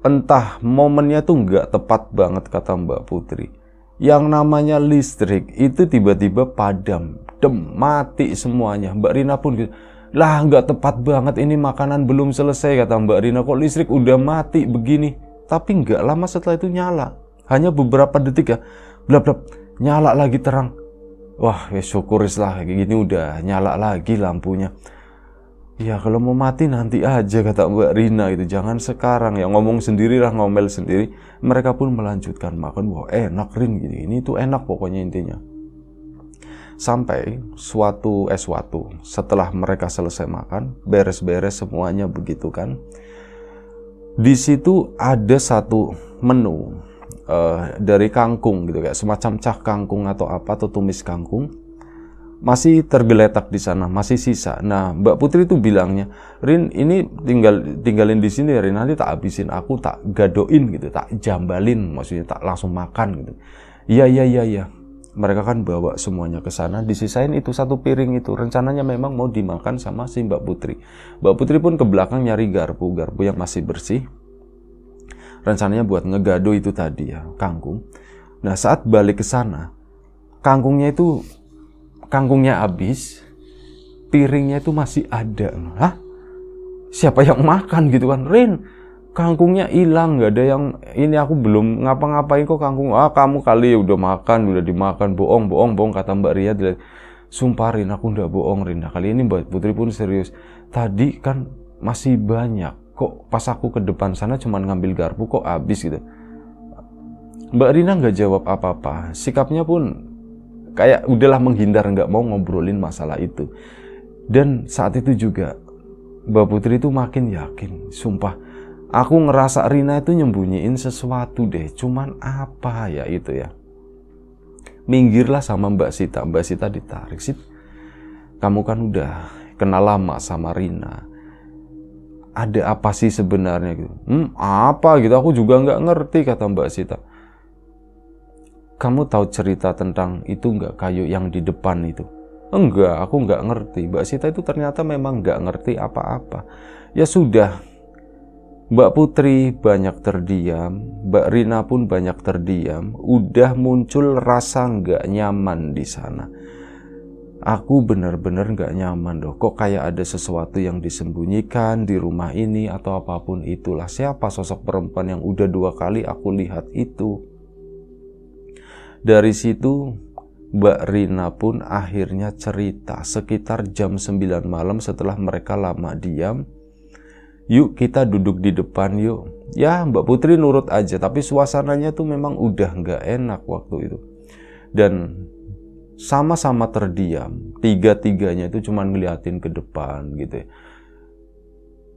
entah momennya tuh nggak tepat banget kata Mbak Putri yang namanya listrik itu tiba-tiba padam dem mati semuanya Mbak Rina pun gitu lah nggak tepat banget ini makanan belum selesai kata Mbak Rina kok listrik udah mati begini tapi nggak lama setelah itu nyala hanya beberapa detik ya bla bla nyala lagi terang wah ya syukuris lah gini udah nyala lagi lampunya ya kalau mau mati nanti aja kata Mbak Rina itu jangan sekarang ya ngomong sendiri lah ngomel sendiri mereka pun melanjutkan makan wah enak Rin gini ini tuh enak pokoknya intinya Sampai suatu eh suatu setelah mereka selesai makan, beres-beres semuanya begitu kan. Di situ ada satu menu uh, dari kangkung gitu kayak semacam cah kangkung atau apa atau tumis kangkung masih tergeletak di sana, masih sisa. Nah, Mbak Putri itu bilangnya, "Rin, ini tinggal tinggalin di sini, Rin. Nanti tak habisin aku, tak gadoin gitu, tak jambalin, maksudnya tak langsung makan gitu." Iya, iya, iya, iya mereka kan bawa semuanya ke sana disisain itu satu piring itu rencananya memang mau dimakan sama si Mbak Putri Mbak Putri pun ke belakang nyari garpu garpu yang masih bersih rencananya buat ngegado itu tadi ya kangkung nah saat balik ke sana kangkungnya itu kangkungnya habis piringnya itu masih ada hah siapa yang makan gitu kan Rin kangkungnya hilang nggak ada yang ini aku belum ngapa-ngapain kok kangkung ah kamu kali ya udah makan udah dimakan bohong bohong bohong kata Mbak Ria sumpah Rina aku ndak bohong Rina. kali ini Mbak Putri pun serius tadi kan masih banyak kok pas aku ke depan sana cuman ngambil garpu kok habis gitu Mbak Rina nggak jawab apa-apa sikapnya pun kayak udahlah menghindar nggak mau ngobrolin masalah itu dan saat itu juga Mbak Putri itu makin yakin sumpah aku ngerasa Rina itu nyembunyiin sesuatu deh cuman apa ya itu ya minggirlah sama Mbak Sita Mbak Sita ditarik sih kamu kan udah kenal lama sama Rina ada apa sih sebenarnya gitu hmm, apa gitu aku juga nggak ngerti kata Mbak Sita kamu tahu cerita tentang itu nggak kayu yang di depan itu enggak aku nggak ngerti Mbak Sita itu ternyata memang nggak ngerti apa-apa ya sudah Mbak Putri banyak terdiam, Mbak Rina pun banyak terdiam, udah muncul rasa nggak nyaman di sana. Aku benar-benar nggak nyaman dong, kok kayak ada sesuatu yang disembunyikan di rumah ini atau apapun itulah. Siapa sosok perempuan yang udah dua kali aku lihat itu? Dari situ Mbak Rina pun akhirnya cerita sekitar jam 9 malam setelah mereka lama diam yuk kita duduk di depan yuk. Ya Mbak Putri nurut aja, tapi suasananya tuh memang udah nggak enak waktu itu. Dan sama-sama terdiam, tiga-tiganya itu cuman ngeliatin ke depan gitu ya.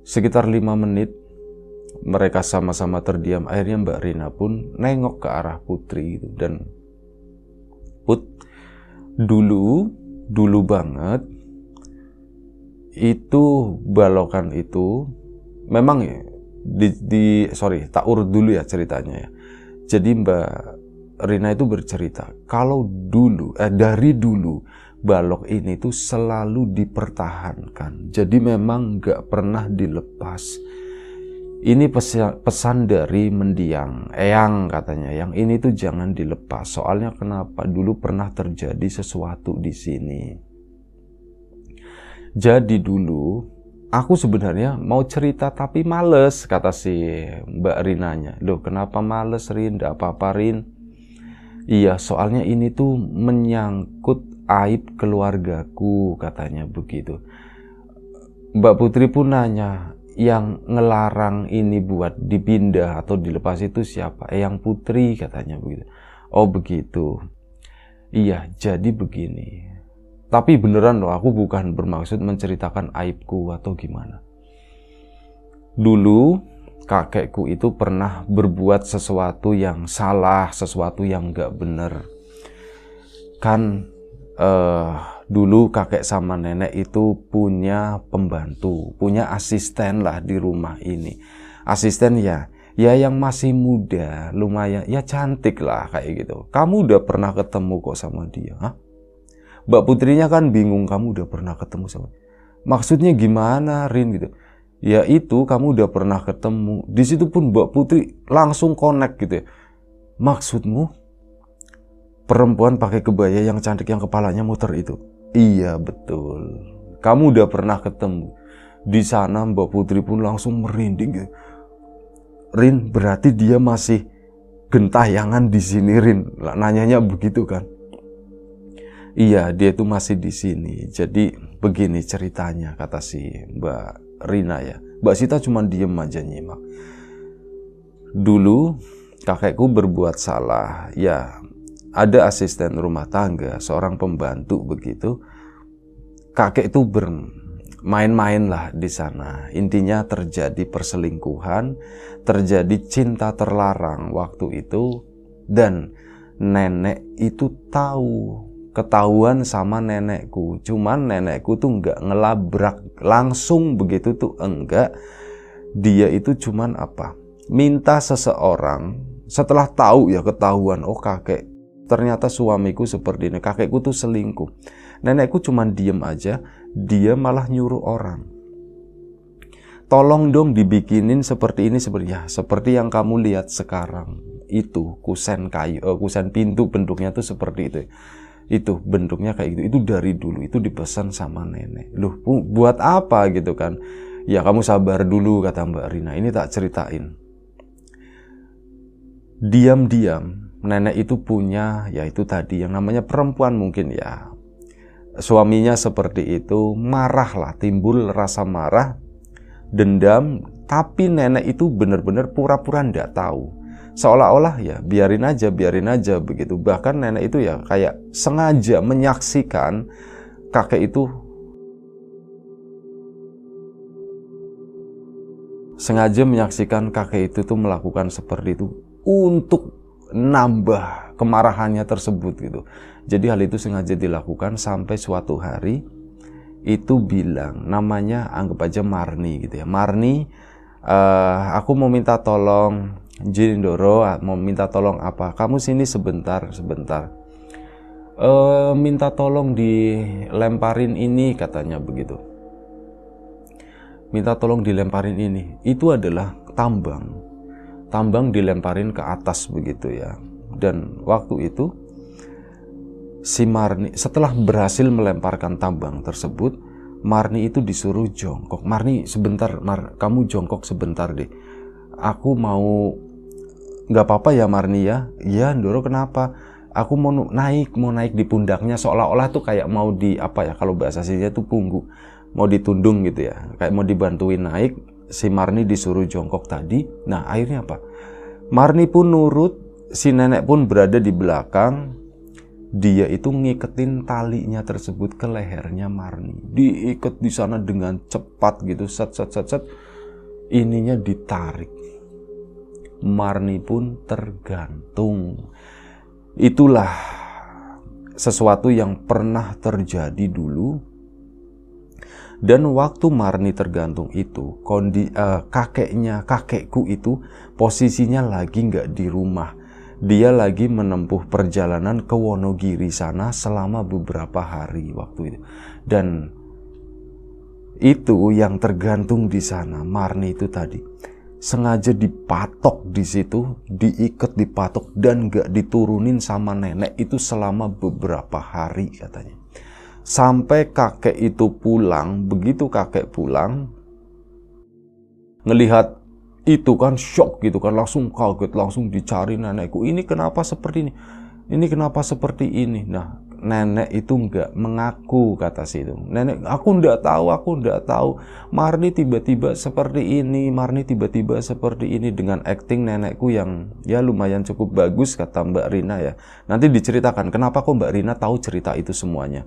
Sekitar lima menit, mereka sama-sama terdiam. Akhirnya Mbak Rina pun nengok ke arah Putri gitu. Dan Put, dulu, dulu banget, itu balokan itu memang ya, di, di sorry tak urut dulu ya ceritanya ya. Jadi Mbak Rina itu bercerita kalau dulu eh dari dulu balok ini tuh selalu dipertahankan. Jadi memang nggak pernah dilepas. Ini pesan, pesan dari mendiang, eyang katanya. Yang ini tuh jangan dilepas. Soalnya kenapa? Dulu pernah terjadi sesuatu di sini. Jadi dulu Aku sebenarnya mau cerita tapi males, kata si Mbak Rinanya. Loh, kenapa males Rin? Tidak apa-apa Rin. Iya, soalnya ini tuh menyangkut aib keluargaku, katanya begitu. Mbak Putri pun nanya, yang ngelarang ini buat dipindah atau dilepas itu siapa? Eh, yang putri katanya begitu. Oh begitu. Iya, jadi begini. Tapi beneran loh, aku bukan bermaksud menceritakan aibku atau gimana. Dulu kakekku itu pernah berbuat sesuatu yang salah, sesuatu yang gak bener. Kan uh, dulu kakek sama nenek itu punya pembantu, punya asisten lah di rumah ini. Asisten ya, ya yang masih muda lumayan ya cantik lah kayak gitu kamu udah pernah ketemu kok sama dia Hah? Mbak Putrinya kan bingung kamu udah pernah ketemu sama maksudnya gimana Rin gitu ya itu kamu udah pernah ketemu di situ pun Mbak Putri langsung connect gitu ya maksudmu perempuan pakai kebaya yang cantik yang kepalanya muter itu iya betul kamu udah pernah ketemu di sana Mbak Putri pun langsung merinding gitu. Rin berarti dia masih gentayangan di sini Rin. Nanyanya begitu kan. Iya, dia itu masih di sini. Jadi begini ceritanya kata si Mbak Rina ya. Mbak Sita cuma diem aja nyimak. Dulu kakekku berbuat salah. Ya, ada asisten rumah tangga, seorang pembantu begitu. Kakek itu bermain-main lah di sana. Intinya terjadi perselingkuhan, terjadi cinta terlarang waktu itu dan nenek itu tahu ketahuan sama nenekku. Cuman nenekku tuh nggak ngelabrak langsung begitu tuh enggak. Dia itu cuman apa? Minta seseorang setelah tahu ya ketahuan oh kakek ternyata suamiku seperti ini kakekku tuh selingkuh nenekku cuman diem aja dia malah nyuruh orang tolong dong dibikinin seperti ini seperti ya seperti yang kamu lihat sekarang itu kusen kayu eh, kusen pintu bentuknya tuh seperti itu itu bentuknya kayak gitu itu dari dulu itu dipesan sama nenek loh buat apa gitu kan ya kamu sabar dulu kata Mbak Rina ini tak ceritain diam-diam nenek itu punya yaitu tadi yang namanya perempuan mungkin ya suaminya seperti itu marahlah timbul rasa marah dendam tapi nenek itu benar-benar pura-pura ndak tahu seolah-olah ya biarin aja, biarin aja begitu. Bahkan nenek itu ya kayak sengaja menyaksikan kakek itu sengaja menyaksikan kakek itu tuh melakukan seperti itu untuk nambah kemarahannya tersebut gitu. Jadi hal itu sengaja dilakukan sampai suatu hari itu bilang namanya anggap aja Marni gitu ya. Marni, uh, aku mau minta tolong Jin Indoro ah, mau minta tolong apa? Kamu sini sebentar, sebentar. E, minta tolong dilemparin ini katanya begitu. Minta tolong dilemparin ini. Itu adalah tambang. Tambang dilemparin ke atas begitu ya. Dan waktu itu si Marni setelah berhasil melemparkan tambang tersebut, Marni itu disuruh jongkok. Marni sebentar, Mar, kamu jongkok sebentar deh. Aku mau nggak apa-apa ya Marni ya ya Ndoro kenapa aku mau naik mau naik di pundaknya seolah-olah tuh kayak mau di apa ya kalau bahasa sininya tuh punggu mau ditundung gitu ya kayak mau dibantuin naik si Marni disuruh jongkok tadi nah akhirnya apa Marni pun nurut si nenek pun berada di belakang dia itu ngiketin talinya tersebut ke lehernya Marni diikat di sana dengan cepat gitu set set set set ininya ditarik Marni pun tergantung. Itulah sesuatu yang pernah terjadi dulu. Dan waktu Marni tergantung itu, kondi, uh, kakeknya, kakekku itu posisinya lagi nggak di rumah. Dia lagi menempuh perjalanan ke Wonogiri sana selama beberapa hari waktu itu. Dan itu yang tergantung di sana, Marni itu tadi sengaja dipatok di situ, diikat, dipatok dan gak diturunin sama nenek itu selama beberapa hari katanya. Sampai kakek itu pulang, begitu kakek pulang, ngelihat itu kan shock gitu kan, langsung kaget, langsung dicari nenekku. Ini kenapa seperti ini? Ini kenapa seperti ini? Nah, nenek itu nggak mengaku kata si itu. nenek aku nggak tahu aku nggak tahu Marni tiba-tiba seperti ini Marni tiba-tiba seperti ini dengan acting nenekku yang ya lumayan cukup bagus kata Mbak Rina ya nanti diceritakan kenapa kok Mbak Rina tahu cerita itu semuanya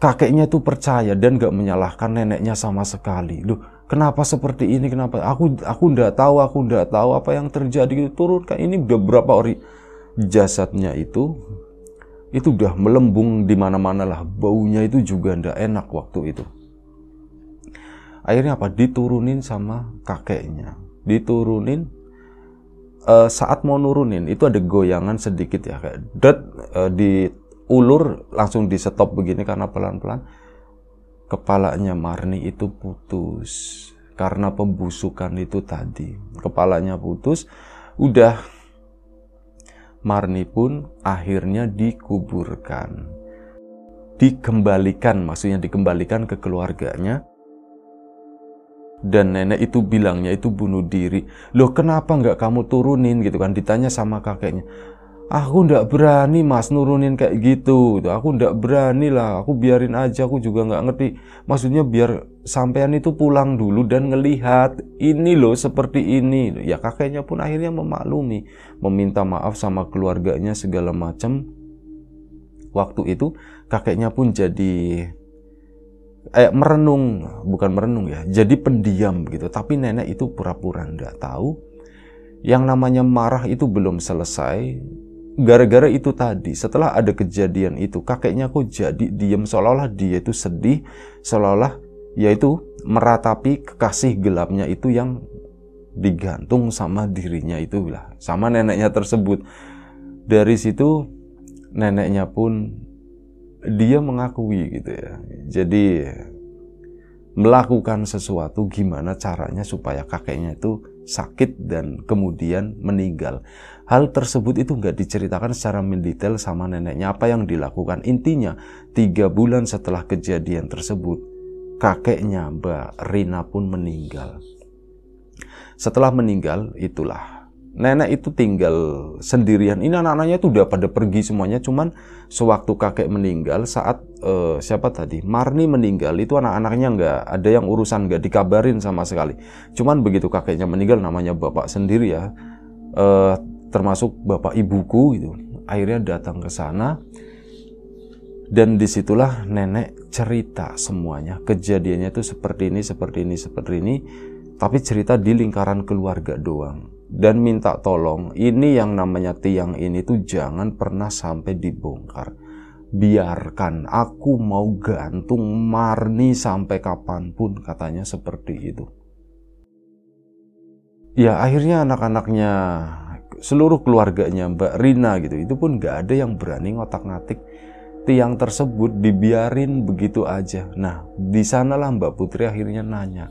kakeknya itu percaya dan nggak menyalahkan neneknya sama sekali loh kenapa seperti ini kenapa aku aku nggak tahu aku nggak tahu apa yang terjadi turun kan ini berapa ori jasadnya itu itu udah melembung di mana-mana lah baunya itu juga ndak enak waktu itu akhirnya apa diturunin sama kakeknya diturunin e, saat mau nurunin itu ada goyangan sedikit ya kayak det eh, di ulur langsung di stop begini karena pelan-pelan kepalanya Marni itu putus karena pembusukan itu tadi kepalanya putus udah Marni pun akhirnya dikuburkan. Dikembalikan, maksudnya dikembalikan ke keluarganya. Dan nenek itu bilangnya itu bunuh diri. Loh kenapa nggak kamu turunin gitu kan? Ditanya sama kakeknya aku ndak berani mas nurunin kayak gitu aku ndak berani lah aku biarin aja aku juga nggak ngerti maksudnya biar sampean itu pulang dulu dan ngelihat ini loh seperti ini ya kakeknya pun akhirnya memaklumi meminta maaf sama keluarganya segala macam waktu itu kakeknya pun jadi eh, merenung bukan merenung ya jadi pendiam gitu tapi nenek itu pura-pura ndak tahu yang namanya marah itu belum selesai gara-gara itu tadi setelah ada kejadian itu kakeknya kok jadi diem seolah-olah dia itu sedih seolah-olah yaitu meratapi kekasih gelapnya itu yang digantung sama dirinya itu lah sama neneknya tersebut dari situ neneknya pun dia mengakui gitu ya jadi melakukan sesuatu gimana caranya supaya kakeknya itu sakit dan kemudian meninggal. Hal tersebut itu nggak diceritakan secara mendetail sama neneknya apa yang dilakukan. Intinya, tiga bulan setelah kejadian tersebut, kakeknya Mbak Rina pun meninggal. Setelah meninggal, itulah nenek itu tinggal sendirian. Ini anak-anaknya itu udah pada pergi semuanya, cuman sewaktu kakek meninggal saat uh, siapa tadi Marni meninggal itu anak-anaknya nggak ada yang urusan nggak dikabarin sama sekali. Cuman begitu kakeknya meninggal namanya bapak sendiri ya, uh, termasuk bapak ibuku gitu. Akhirnya datang ke sana dan disitulah nenek cerita semuanya kejadiannya itu seperti ini, seperti ini, seperti ini. Tapi cerita di lingkaran keluarga doang dan minta tolong ini yang namanya tiang ini tuh jangan pernah sampai dibongkar biarkan aku mau gantung Marni sampai kapanpun katanya seperti itu ya akhirnya anak-anaknya seluruh keluarganya Mbak Rina gitu itu pun gak ada yang berani ngotak-ngatik tiang tersebut dibiarin begitu aja nah disanalah Mbak Putri akhirnya nanya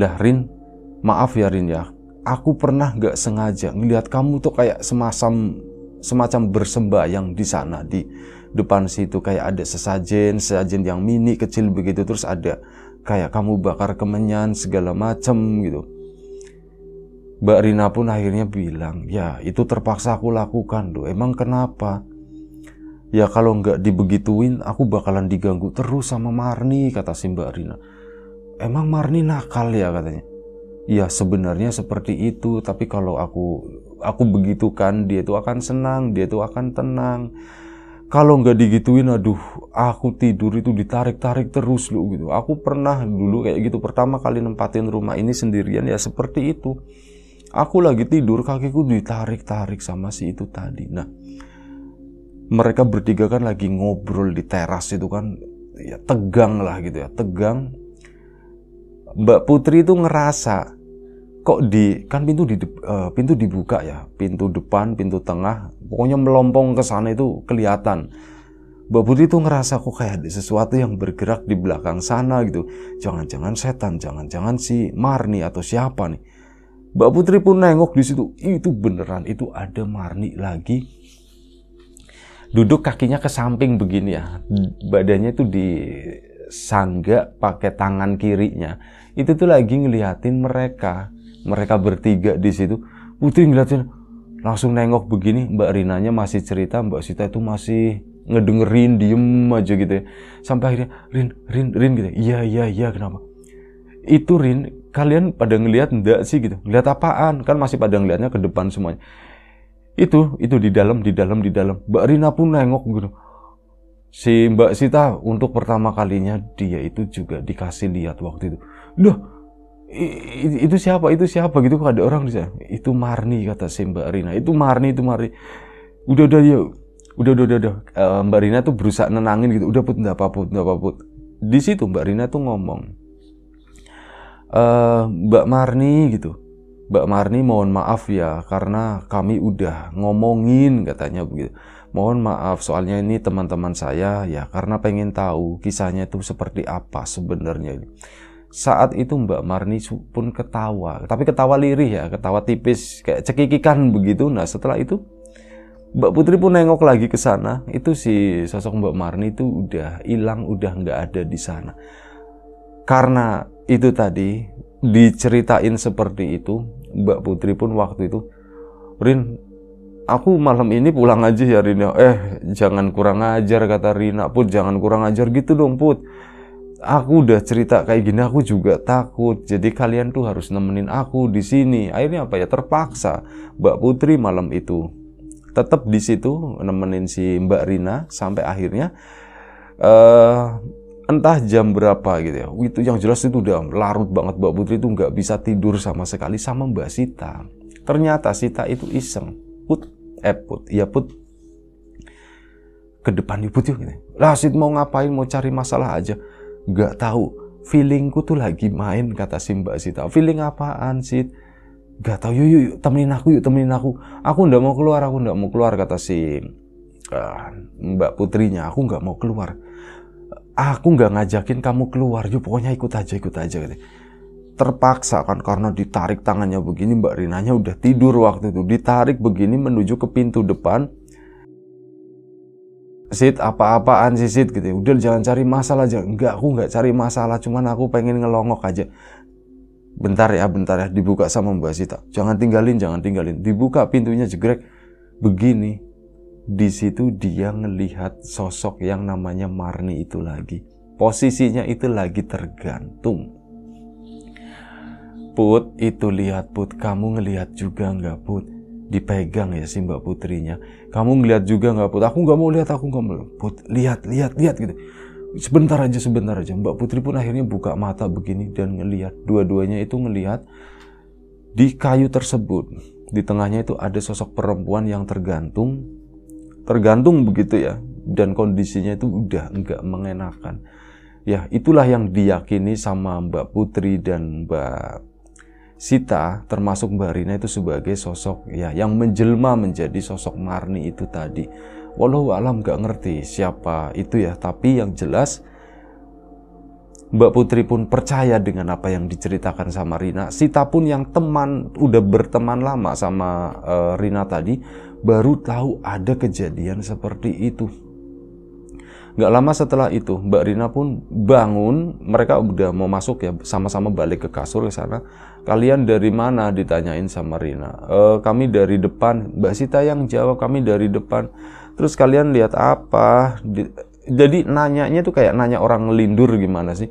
lah Rin maaf ya Rin ya, aku pernah gak sengaja ngelihat kamu tuh kayak semacam semacam bersembah yang di sana di depan situ kayak ada sesajen sesajen yang mini kecil begitu terus ada kayak kamu bakar kemenyan segala macem gitu Mbak Rina pun akhirnya bilang ya itu terpaksa aku lakukan tuh. emang kenapa ya kalau nggak dibegituin aku bakalan diganggu terus sama Marni kata si Mbak Rina emang Marni nakal ya katanya ya sebenarnya seperti itu tapi kalau aku aku begitukan dia itu akan senang dia itu akan tenang kalau nggak digituin aduh aku tidur itu ditarik-tarik terus lu gitu aku pernah dulu kayak gitu pertama kali nempatin rumah ini sendirian ya seperti itu aku lagi tidur kakiku ditarik-tarik sama si itu tadi nah mereka bertiga kan lagi ngobrol di teras itu kan ya tegang lah gitu ya tegang Mbak Putri itu ngerasa kok di kan pintu di uh, pintu dibuka ya, pintu depan, pintu tengah, pokoknya melompong ke sana itu kelihatan. Mbak Putri itu ngerasa kok kayak ada sesuatu yang bergerak di belakang sana gitu. Jangan-jangan setan, jangan-jangan si Marni atau siapa nih. Mbak Putri pun nengok di situ. Itu beneran itu ada Marni lagi. Duduk kakinya ke samping begini ya. Badannya itu di sangga pakai tangan kirinya itu tuh lagi ngeliatin mereka mereka bertiga di situ putri ngeliatin langsung nengok begini Mbak Rinanya masih cerita Mbak Sita itu masih ngedengerin diem aja gitu ya sampai akhirnya Rin Rin Rin gitu iya iya iya kenapa itu Rin kalian pada ngelihat enggak sih gitu ngelihat apaan kan masih pada ngelihatnya ke depan semuanya itu itu di dalam di dalam di dalam Mbak Rina pun nengok gitu si Mbak Sita untuk pertama kalinya dia itu juga dikasih lihat waktu itu. Duh, itu siapa? Itu siapa? Gitu kok ada orang di sana. Itu Marni kata si Mbak Rina. Itu Marni, itu Marni. Udah udah ya. Udah udah udah. udah. Eh, Mbak Rina tuh berusaha nenangin gitu. Udah put enggak apa put, enggak apa put. Di situ Mbak Rina tuh ngomong. Eh, Mbak Marni gitu. Mbak Marni mohon maaf ya karena kami udah ngomongin katanya begitu Mohon maaf, soalnya ini teman-teman saya ya karena pengen tahu kisahnya itu seperti apa sebenarnya. Saat itu Mbak Marni pun ketawa, tapi ketawa lirih ya, ketawa tipis, kayak cekikikan begitu. Nah setelah itu Mbak Putri pun nengok lagi ke sana, itu si sosok Mbak Marni itu udah hilang, udah nggak ada di sana. Karena itu tadi diceritain seperti itu, Mbak Putri pun waktu itu Rin, aku malam ini pulang aja ya Rina eh jangan kurang ajar kata Rina put jangan kurang ajar gitu dong put aku udah cerita kayak gini aku juga takut jadi kalian tuh harus nemenin aku di sini akhirnya apa ya terpaksa Mbak Putri malam itu tetap di situ nemenin si Mbak Rina sampai akhirnya uh, entah jam berapa gitu ya. Itu yang jelas itu udah larut banget Mbak Putri itu nggak bisa tidur sama sekali sama Mbak Sita. Ternyata Sita itu iseng eh put ya put ke depan ya put yuk ya, gitu. Rasid mau ngapain mau cari masalah aja nggak tahu feelingku tuh lagi main kata si mbak tahu feeling apaan sih gak tahu. yuk yuk, yuk temenin aku yuk temenin aku aku ndak mau keluar aku ndak mau keluar kata si uh, mbak putrinya aku nggak mau keluar aku nggak ngajakin kamu keluar yuk pokoknya ikut aja ikut aja gitu terpaksa kan karena ditarik tangannya begini Mbak Rinanya udah tidur waktu itu ditarik begini menuju ke pintu depan Sid apa-apaan sih Sid gitu ya. udah jangan cari masalah aja enggak aku enggak cari masalah cuman aku pengen ngelongok aja bentar ya bentar ya dibuka sama Mbak Sita jangan tinggalin jangan tinggalin dibuka pintunya jegrek begini di situ dia ngelihat sosok yang namanya Marni itu lagi posisinya itu lagi tergantung Put, itu lihat Put, kamu ngelihat juga nggak Put? Dipegang ya si Mbak Putrinya. Kamu ngelihat juga nggak Put? Aku nggak mau lihat, aku nggak mau Put, lihat, lihat, lihat gitu. Sebentar aja, sebentar aja. Mbak Putri pun akhirnya buka mata begini dan ngelihat. Dua-duanya itu ngelihat di kayu tersebut. Di tengahnya itu ada sosok perempuan yang tergantung. Tergantung begitu ya. Dan kondisinya itu udah nggak mengenakan. Ya, itulah yang diyakini sama Mbak Putri dan Mbak Sita termasuk Mbak Rina itu sebagai sosok ya yang menjelma menjadi sosok Marni itu tadi. Walau alam gak ngerti siapa itu ya, tapi yang jelas Mbak Putri pun percaya dengan apa yang diceritakan sama Rina. Sita pun yang teman udah berteman lama sama uh, Rina tadi baru tahu ada kejadian seperti itu. Gak lama setelah itu, Mbak Rina pun bangun. Mereka udah mau masuk ya, sama-sama balik ke kasur ke sana. Kalian dari mana? Ditanyain sama Rina. E, kami dari depan. Mbak Sita yang jawab, kami dari depan. Terus kalian lihat apa? Di, jadi nanyanya tuh kayak nanya orang lindur gimana sih?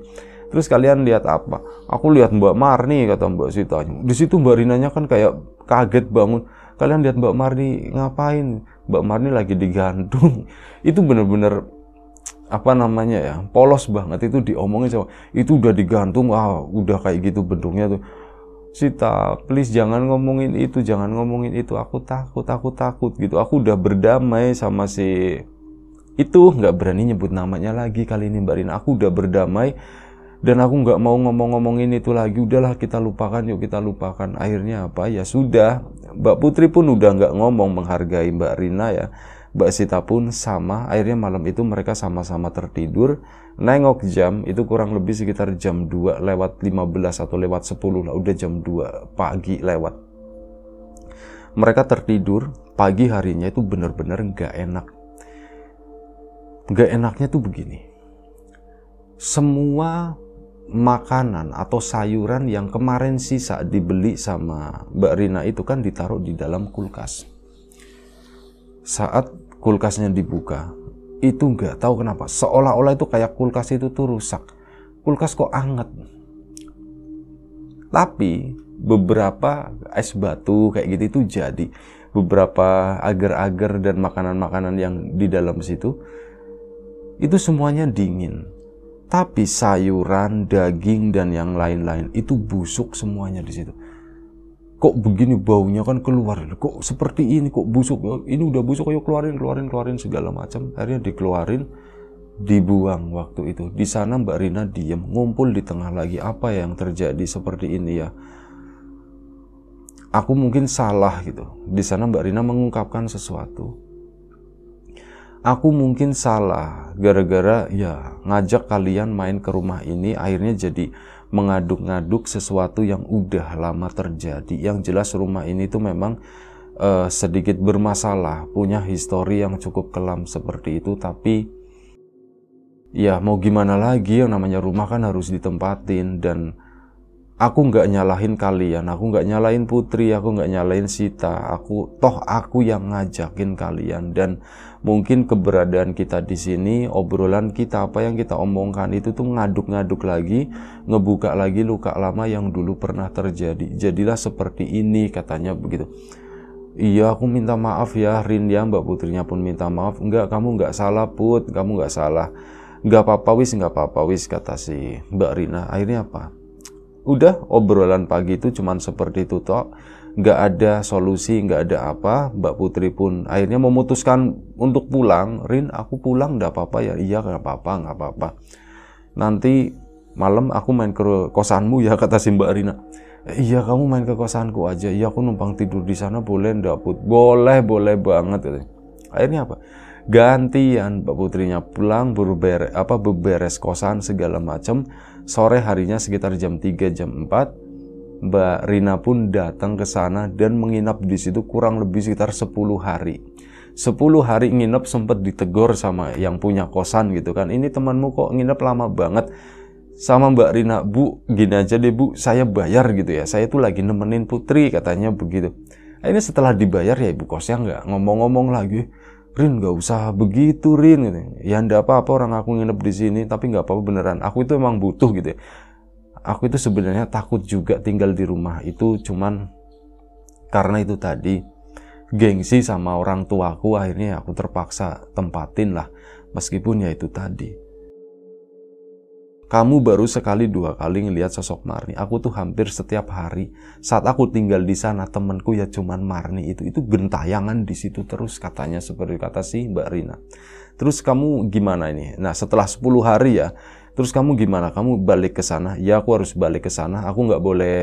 Terus kalian lihat apa? Aku lihat Mbak Marni kata Mbak Sita. Di situ Mbak nya kan kayak kaget bangun. Kalian lihat Mbak Marni ngapain? Mbak Marni lagi digantung. Itu bener-bener apa namanya ya polos banget itu diomongin sama itu udah digantung ah udah kayak gitu bentuknya tuh Sita please jangan ngomongin itu jangan ngomongin itu aku takut aku takut gitu aku udah berdamai sama si itu nggak berani nyebut namanya lagi kali ini Mbak Rina aku udah berdamai dan aku nggak mau ngomong-ngomongin itu lagi udahlah kita lupakan yuk kita lupakan akhirnya apa ya sudah Mbak Putri pun udah nggak ngomong menghargai Mbak Rina ya Mbak Sita pun sama akhirnya malam itu mereka sama-sama tertidur nengok jam itu kurang lebih sekitar jam 2 lewat 15 atau lewat 10 lah udah jam 2 pagi lewat mereka tertidur pagi harinya itu bener-bener gak enak Gak enaknya tuh begini semua makanan atau sayuran yang kemarin sisa dibeli sama Mbak Rina itu kan ditaruh di dalam kulkas saat kulkasnya dibuka itu nggak tahu kenapa seolah-olah itu kayak kulkas itu tuh rusak kulkas kok anget tapi beberapa es batu kayak gitu itu jadi beberapa agar-agar dan makanan-makanan yang di dalam situ itu semuanya dingin tapi sayuran daging dan yang lain-lain itu busuk semuanya di situ kok begini baunya kan keluar kok seperti ini kok busuk ini udah busuk ayo keluarin keluarin keluarin segala macam akhirnya dikeluarin dibuang waktu itu di sana Mbak Rina diem ngumpul di tengah lagi apa ya yang terjadi seperti ini ya aku mungkin salah gitu di sana Mbak Rina mengungkapkan sesuatu aku mungkin salah gara-gara ya ngajak kalian main ke rumah ini akhirnya jadi mengaduk-ngaduk sesuatu yang udah lama terjadi. Yang jelas rumah ini tuh memang uh, sedikit bermasalah, punya histori yang cukup kelam seperti itu tapi ya mau gimana lagi yang namanya rumah kan harus ditempatin dan aku nggak nyalahin kalian, aku nggak nyalahin Putri, aku nggak nyalahin Sita, aku toh aku yang ngajakin kalian dan mungkin keberadaan kita di sini, obrolan kita apa yang kita omongkan itu tuh ngaduk-ngaduk lagi, ngebuka lagi luka lama yang dulu pernah terjadi. Jadilah seperti ini katanya begitu. Iya aku minta maaf ya Rin ya Mbak Putrinya pun minta maaf Enggak kamu enggak salah Put Kamu enggak salah Enggak apa-apa wis enggak apa-apa wis kata si Mbak Rina Akhirnya apa Udah obrolan pagi itu cuman seperti itu toh Nggak ada solusi, nggak ada apa. Mbak Putri pun akhirnya memutuskan untuk pulang. Rin, aku pulang nggak apa-apa ya. Iya nggak apa-apa, nggak apa-apa. Nanti malam aku main ke kosanmu ya kata si Mbak Rina. Eh, iya kamu main ke kosanku aja. Iya aku numpang tidur di sana boleh ndak put? Boleh, boleh banget. Akhirnya apa? Gantian Mbak Putrinya pulang berberes apa beberes kosan segala macam Sore harinya sekitar jam 3 jam 4 Mbak Rina pun datang ke sana dan menginap di situ kurang lebih sekitar 10 hari. 10 hari nginep sempat ditegur sama yang punya kosan gitu kan. Ini temanmu kok nginep lama banget sama Mbak Rina, Bu, gini aja deh Bu, saya bayar gitu ya. Saya tuh lagi nemenin Putri katanya begitu. Nah, ini setelah dibayar ya ibu kosnya nggak ngomong-ngomong lagi. Rin gak usah begitu Rin gitu. ya ndak apa-apa orang aku nginep di sini tapi nggak apa-apa beneran aku itu emang butuh gitu ya. aku itu sebenarnya takut juga tinggal di rumah itu cuman karena itu tadi gengsi sama orang tuaku akhirnya aku terpaksa tempatin lah meskipun ya itu tadi kamu baru sekali dua kali ngelihat sosok Marni. Aku tuh hampir setiap hari saat aku tinggal di sana temanku ya cuman Marni itu itu gentayangan di situ terus katanya seperti kata si Mbak Rina. Terus kamu gimana ini? Nah setelah 10 hari ya Terus kamu gimana? Kamu balik ke sana? Ya aku harus balik ke sana. Aku nggak boleh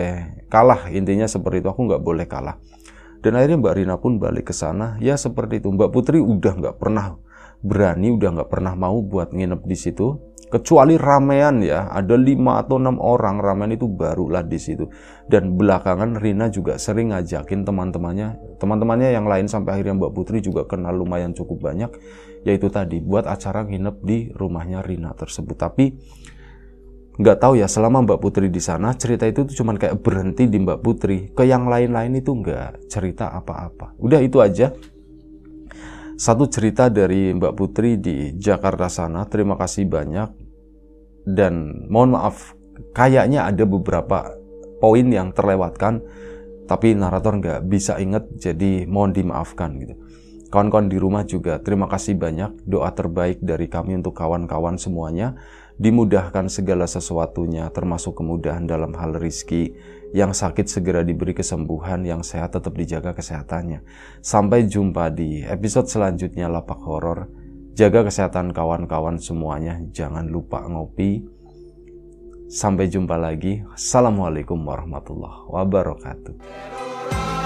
kalah. Intinya seperti itu. Aku nggak boleh kalah. Dan akhirnya Mbak Rina pun balik ke sana. Ya seperti itu. Mbak Putri udah nggak pernah berani, udah nggak pernah mau buat nginep di situ. Kecuali ramean ya, ada lima atau enam orang ramean itu barulah di situ. Dan belakangan Rina juga sering ngajakin teman-temannya, teman-temannya yang lain sampai akhirnya Mbak Putri juga kenal lumayan cukup banyak, yaitu tadi buat acara nginep di rumahnya Rina tersebut. Tapi nggak tahu ya selama Mbak Putri di sana cerita itu tuh cuman kayak berhenti di Mbak Putri ke yang lain-lain itu nggak cerita apa-apa udah itu aja satu cerita dari Mbak Putri di Jakarta sana, terima kasih banyak. Dan mohon maaf, kayaknya ada beberapa poin yang terlewatkan, tapi narator nggak bisa inget, jadi mohon dimaafkan gitu. Kawan-kawan di rumah juga terima kasih banyak, doa terbaik dari kami untuk kawan-kawan semuanya dimudahkan segala sesuatunya termasuk kemudahan dalam hal rizki yang sakit segera diberi kesembuhan, yang sehat tetap dijaga kesehatannya. Sampai jumpa di episode selanjutnya Lapak Horor. Jaga kesehatan kawan-kawan semuanya, jangan lupa ngopi. Sampai jumpa lagi. Assalamualaikum warahmatullahi wabarakatuh.